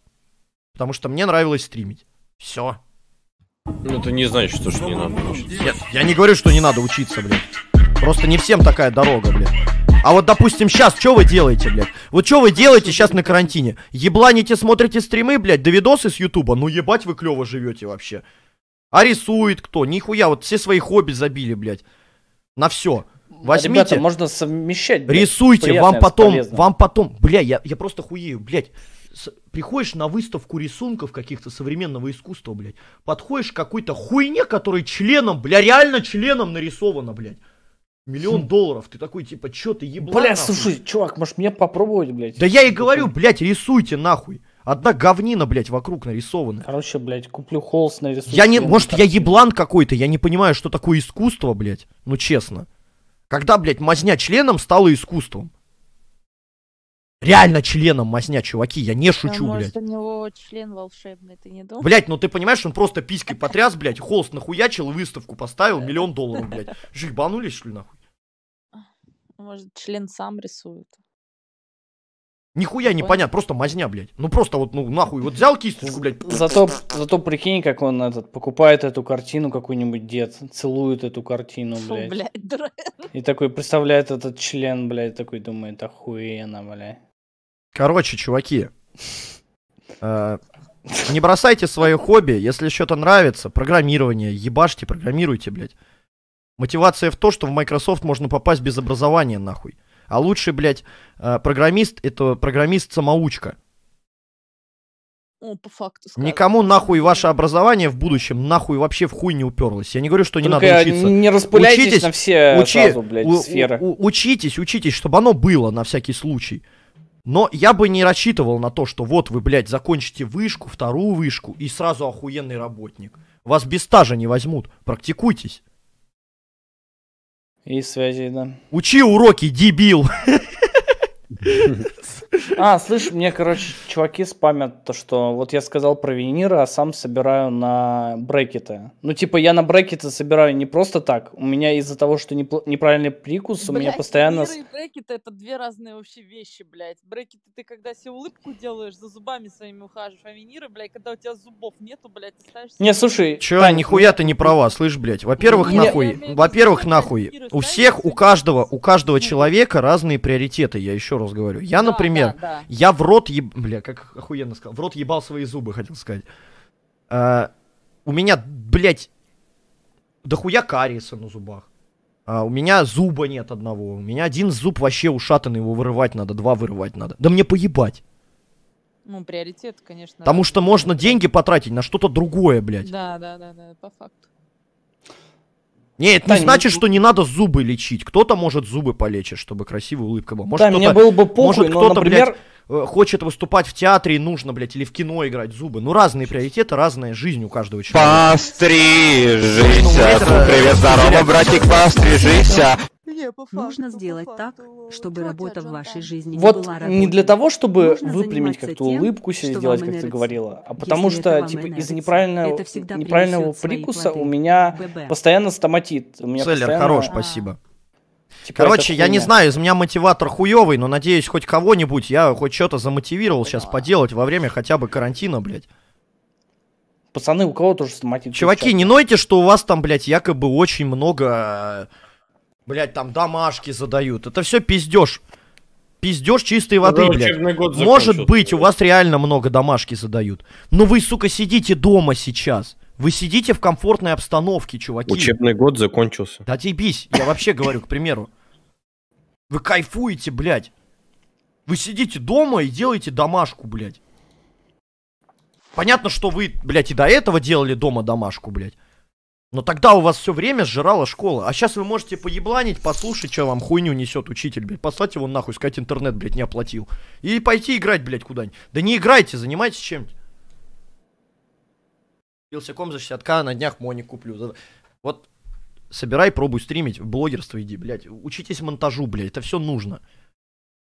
Speaker 2: Потому что мне нравилось стримить. Все.
Speaker 6: Ну, это не значит, что, что не надо учиться. Нет, я не говорю,
Speaker 2: что не надо учиться, блядь. Просто не всем такая дорога, блядь. А вот, допустим, сейчас, что вы делаете, блядь? Вот что вы делаете сейчас на карантине? Ебланите, смотрите стримы, блядь, да видосы с Ютуба? Ну ебать, вы клево живете вообще. А рисует кто? Нихуя, вот все свои хобби забили, блядь. На все. Возьмите. Ребята, можно совмещать. Блядь, Рисуйте, вам потом, вам потом. Бля, я, я просто хуею, блядь. С, приходишь на выставку рисунков каких-то современного искусства, блядь. Подходишь к какой-то хуйне, которой членом, бля, реально членом нарисовано, блядь. Миллион долларов. Ты такой, типа, чё ты еблан? Бля, нахуй? слушай, чувак, можешь мне попробовать, блядь? Да я и говорю, блядь, рисуйте нахуй. Одна говнина, блядь, вокруг нарисована. Короче, блядь, куплю холст нарисую. Я не, может, я еблан какой-то, я не понимаю, что такое искусство, блядь. Ну, честно. Когда, блядь, мазня членом стала искусством? Реально членом мазня, чуваки, я не шучу, да, может, у
Speaker 7: него член волшебный, ты не думал? Блядь,
Speaker 2: ну ты понимаешь, он просто писькой потряс, блядь, холст нахуячил, выставку поставил, миллион долларов, блядь. Жить банулись, что ли, нахуй?
Speaker 7: Может, член сам рисует.
Speaker 2: Нихуя не понятно, просто мазня, блядь. Ну
Speaker 3: просто вот, ну нахуй, вот взял кисточку, блядь. Зато, зато прикинь, как он этот, покупает эту картину какую нибудь дед, целует эту картину, блядь. Фу, блядь, И такой представляет этот член, блядь, такой думает, охуенно, блядь.
Speaker 2: Короче, чуваки, э, не бросайте свое хобби, если что-то нравится, программирование, ебашьте, программируйте, блядь. Мотивация в то, что в Microsoft можно попасть без образования, нахуй. А лучший, блядь, э, программист это программист-самоучка.
Speaker 7: Ну, по факту
Speaker 2: сказано. Никому нахуй ваше образование в будущем нахуй вообще в хуй не уперлось. Я не говорю, что не надо учиться. Не распыляйтесь учитесь, на все учи, сразу, блядь, у, сферы. У, у, учитесь, учитесь, чтобы оно было на всякий случай. Но я бы не рассчитывал на то, что вот вы, блядь, закончите вышку, вторую вышку и сразу охуенный работник. Вас без стажа не возьмут. Практикуйтесь.
Speaker 3: И связи, да.
Speaker 2: Учи уроки, дебил. А, слышь, мне, короче, чуваки
Speaker 3: спамят то, что вот я сказал про винира, а сам собираю на брекеты. Ну, типа, я на брекеты собираю не просто так. У меня из-за того, что неправильный прикус, у меня блядь, постоянно... Виниры и брекеты — это две разные вообще вещи, блядь. Брекеты ты когда себе улыбку делаешь, за зубами
Speaker 7: своими ухаживаешь, а виниры, блядь, когда у тебя зубов нету, блядь,
Speaker 2: ты ставишь... Не, слушай... Чё, Тань, нихуя ты не права, слышь, блядь. Во-первых, не... нахуй, во-первых, нахуй. У всех, у каждого, у каждого человека разные приоритеты, я еще раз говорю. Я, например, пример. да. Я в рот еб... Бля, как охуенно сказал. В рот ебал свои зубы, хотел сказать. А, у меня, блядь, дохуя кариеса на зубах. А, у меня зуба нет одного. У меня один зуб вообще ушатанный, его вырывать надо, два вырывать надо. Да мне поебать.
Speaker 1: Ну, приоритет, конечно. Потому что можно
Speaker 2: деньги потратить на что-то другое, блядь.
Speaker 1: Да, да, да, да, по факту.
Speaker 2: Не, это да, не значит, не... Ну, что не надо зубы лечить. Кто-то может зубы полечить, чтобы красивая улыбка была. Может, да, мне было бы похуй, может, кто-то, например... блядь, э, хочет выступать в театре и нужно, блядь, или в кино играть зубы. Ну, разные приоритеты, разная жизнь у каждого человека. Пострижися. Ну, а, привет, здорово, братик,
Speaker 4: пострижися. А
Speaker 5: факту, Нужно сделать так, чтобы работа в вашей жизни вот не была работой. не для того, чтобы Нужно выпрямить как-то улыбку себе сделать, как ты говорила, а потому что типа из-за неправильного, неправильного прикуса
Speaker 3: у меня ББ. постоянно стоматит. У меня Целлер, постоянно... хорош, а. спасибо. Типа Короче, я не знаю,
Speaker 2: из меня мотиватор хуёвый, но надеюсь, хоть кого-нибудь я хоть что-то замотивировал да. сейчас поделать во время хотя бы карантина, блядь. Пацаны, у кого тоже стоматит? Чуваки, не нойте, что у вас там, блядь, якобы очень много э, Блять, там домашки задают. Это все пиздеж. Пиздеж чистой воды, блядь. Может быть, у вас реально много домашки задают. Но ну вы, сука, сидите дома сейчас. Вы сидите в комфортной обстановке, чуваки. Учебный год
Speaker 6: закончился.
Speaker 2: Да тебись, я вообще говорю, к примеру. Вы кайфуете, блядь. Вы сидите дома и делаете домашку, блядь. Понятно, что вы, блядь, и до этого делали дома домашку, блядь. Но тогда у вас все время сжирала школа. А сейчас вы можете поебланить, послушать, что вам хуйню несет учитель, блядь. Послать его нахуй, сказать, интернет, блядь, не оплатил. И пойти играть, блядь, куда-нибудь. Да не играйте, занимайтесь чем-нибудь. Пилсиком за 60к, на днях Мони куплю. Вот собирай, пробуй стримить, в блогерство иди, блядь. Учитесь монтажу, блядь, это все нужно.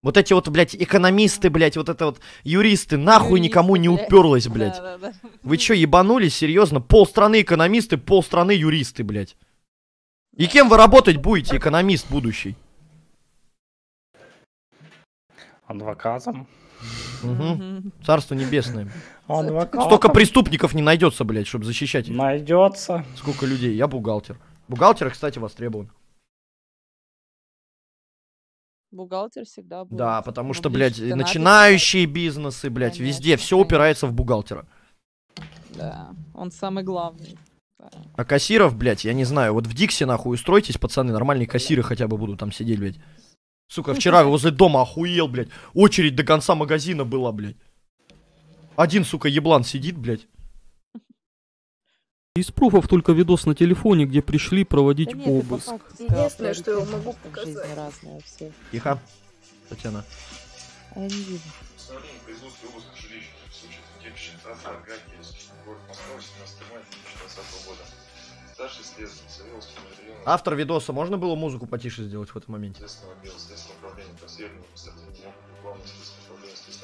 Speaker 2: Вот эти вот, блядь, экономисты, блядь, вот это вот юристы, нахуй юристы, никому не блядь. уперлось, блядь. Да, да, да. Вы чё, ебанулись, серьезно? Полстраны экономисты, полстраны юристы, блядь. И кем вы работать будете, экономист будущий?
Speaker 3: Адвокатом.
Speaker 2: Угу. Царство небесное. Адвокатом. Столько преступников не найдется, блядь, чтобы защищать их. Найдется. Сколько людей. Я бухгалтер. Бухгалтеры, кстати, востребованы.
Speaker 3: Бухгалтер всегда будет. Да, потому что, блядь, начинающие
Speaker 2: надо, бизнесы, блядь, конечно, везде конечно. все упирается в бухгалтера. Да,
Speaker 3: он самый главный.
Speaker 2: Да. А кассиров, блядь, я не знаю, вот в Диксе, нахуй, устройтесь, пацаны, нормальные кассиры хотя бы будут там сидеть, блядь. Сука, вчера возле дома охуел, блядь, очередь до конца магазина была, блядь.
Speaker 1: Один, сука, еблан сидит, блядь. Из пруфов только видос на телефоне, где пришли проводить да нет, обыск.
Speaker 7: Единственное, что я могу показать. все.
Speaker 1: Тихо. Татьяна.
Speaker 7: А я не вижу.
Speaker 4: Автор видоса,
Speaker 2: можно было музыку потише сделать в этом моменте?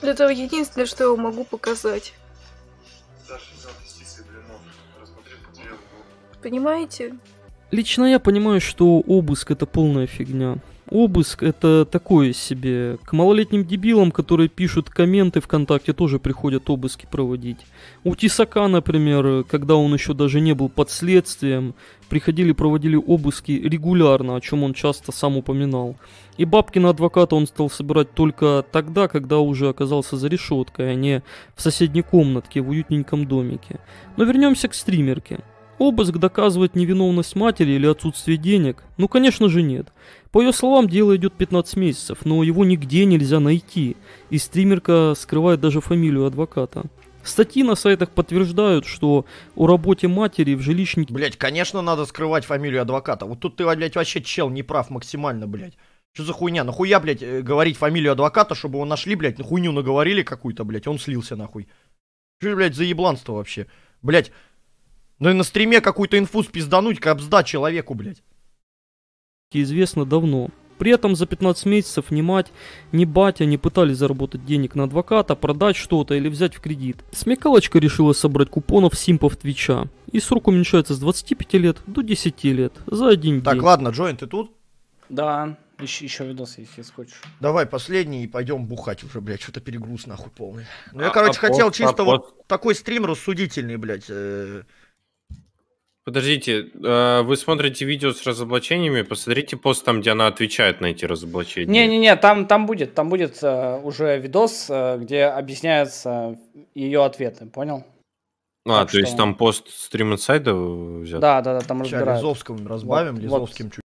Speaker 7: Это единственное, что я могу показать. Понимаете?
Speaker 1: Лично я понимаю, что обыск это полная фигня. Обыск это такое себе. К малолетним дебилам, которые пишут комменты ВКонтакте, тоже приходят обыски проводить. У Тисака, например, когда он еще даже не был под следствием, приходили, проводили обыски регулярно, о чем он часто сам упоминал. И бабки на адвоката он стал собирать только тогда, когда уже оказался за решеткой, а не в соседней комнатке в уютненьком домике. Но вернемся к стримерке. Обыск доказывает невиновность матери или отсутствие денег? Ну, конечно же нет. По ее словам, дело идет 15 месяцев, но его нигде нельзя найти, и стримерка скрывает даже фамилию адвоката. Статьи на сайтах подтверждают, что о работе матери в жилищнике...
Speaker 2: Блять, конечно, надо скрывать фамилию адвоката. Вот тут ты, блядь, вообще чел не прав максимально, блядь. Что за хуйня? Нахуя, блядь, э, говорить фамилию адвоката, чтобы его нашли, блядь, на хуйню наговорили какую-то, блядь, он слился нахуй. Что, блядь, за ебланство вообще? Блядь, ну и на стриме какую-то инфу спиздануть,
Speaker 1: капзда человеку, блядь. Известно давно. При этом за 15 месяцев ни мать, ни батя не пытались заработать денег на адвоката, продать что-то или взять в кредит. Смекалочка решила собрать купонов симпов Твича. И срок уменьшается с 25 лет до 10 лет за один день. Так, ладно,
Speaker 2: Джоин, ты тут? Да, еще, еще видос есть, если хочешь. Давай последний и пойдем бухать уже, блядь, что-то перегруз нахуй полный. Ну я, а, короче, а, хотел а, чисто а, вот а, такой стрим рассудительный, блядь. Э -э
Speaker 6: Подождите, э, вы смотрите видео с разоблачениями, посмотрите пост там, где она отвечает на эти разоблачения.
Speaker 3: Не-не-не, там, там будет, там будет э, уже видос, э, где объясняются ее ответы, понял?
Speaker 6: А, так то что... есть там пост стрим инсайда взят?
Speaker 3: Да, да, да, там разбирают. Сейчас Лизовскому разбавим, вот, Лизовским
Speaker 2: вот. чуть.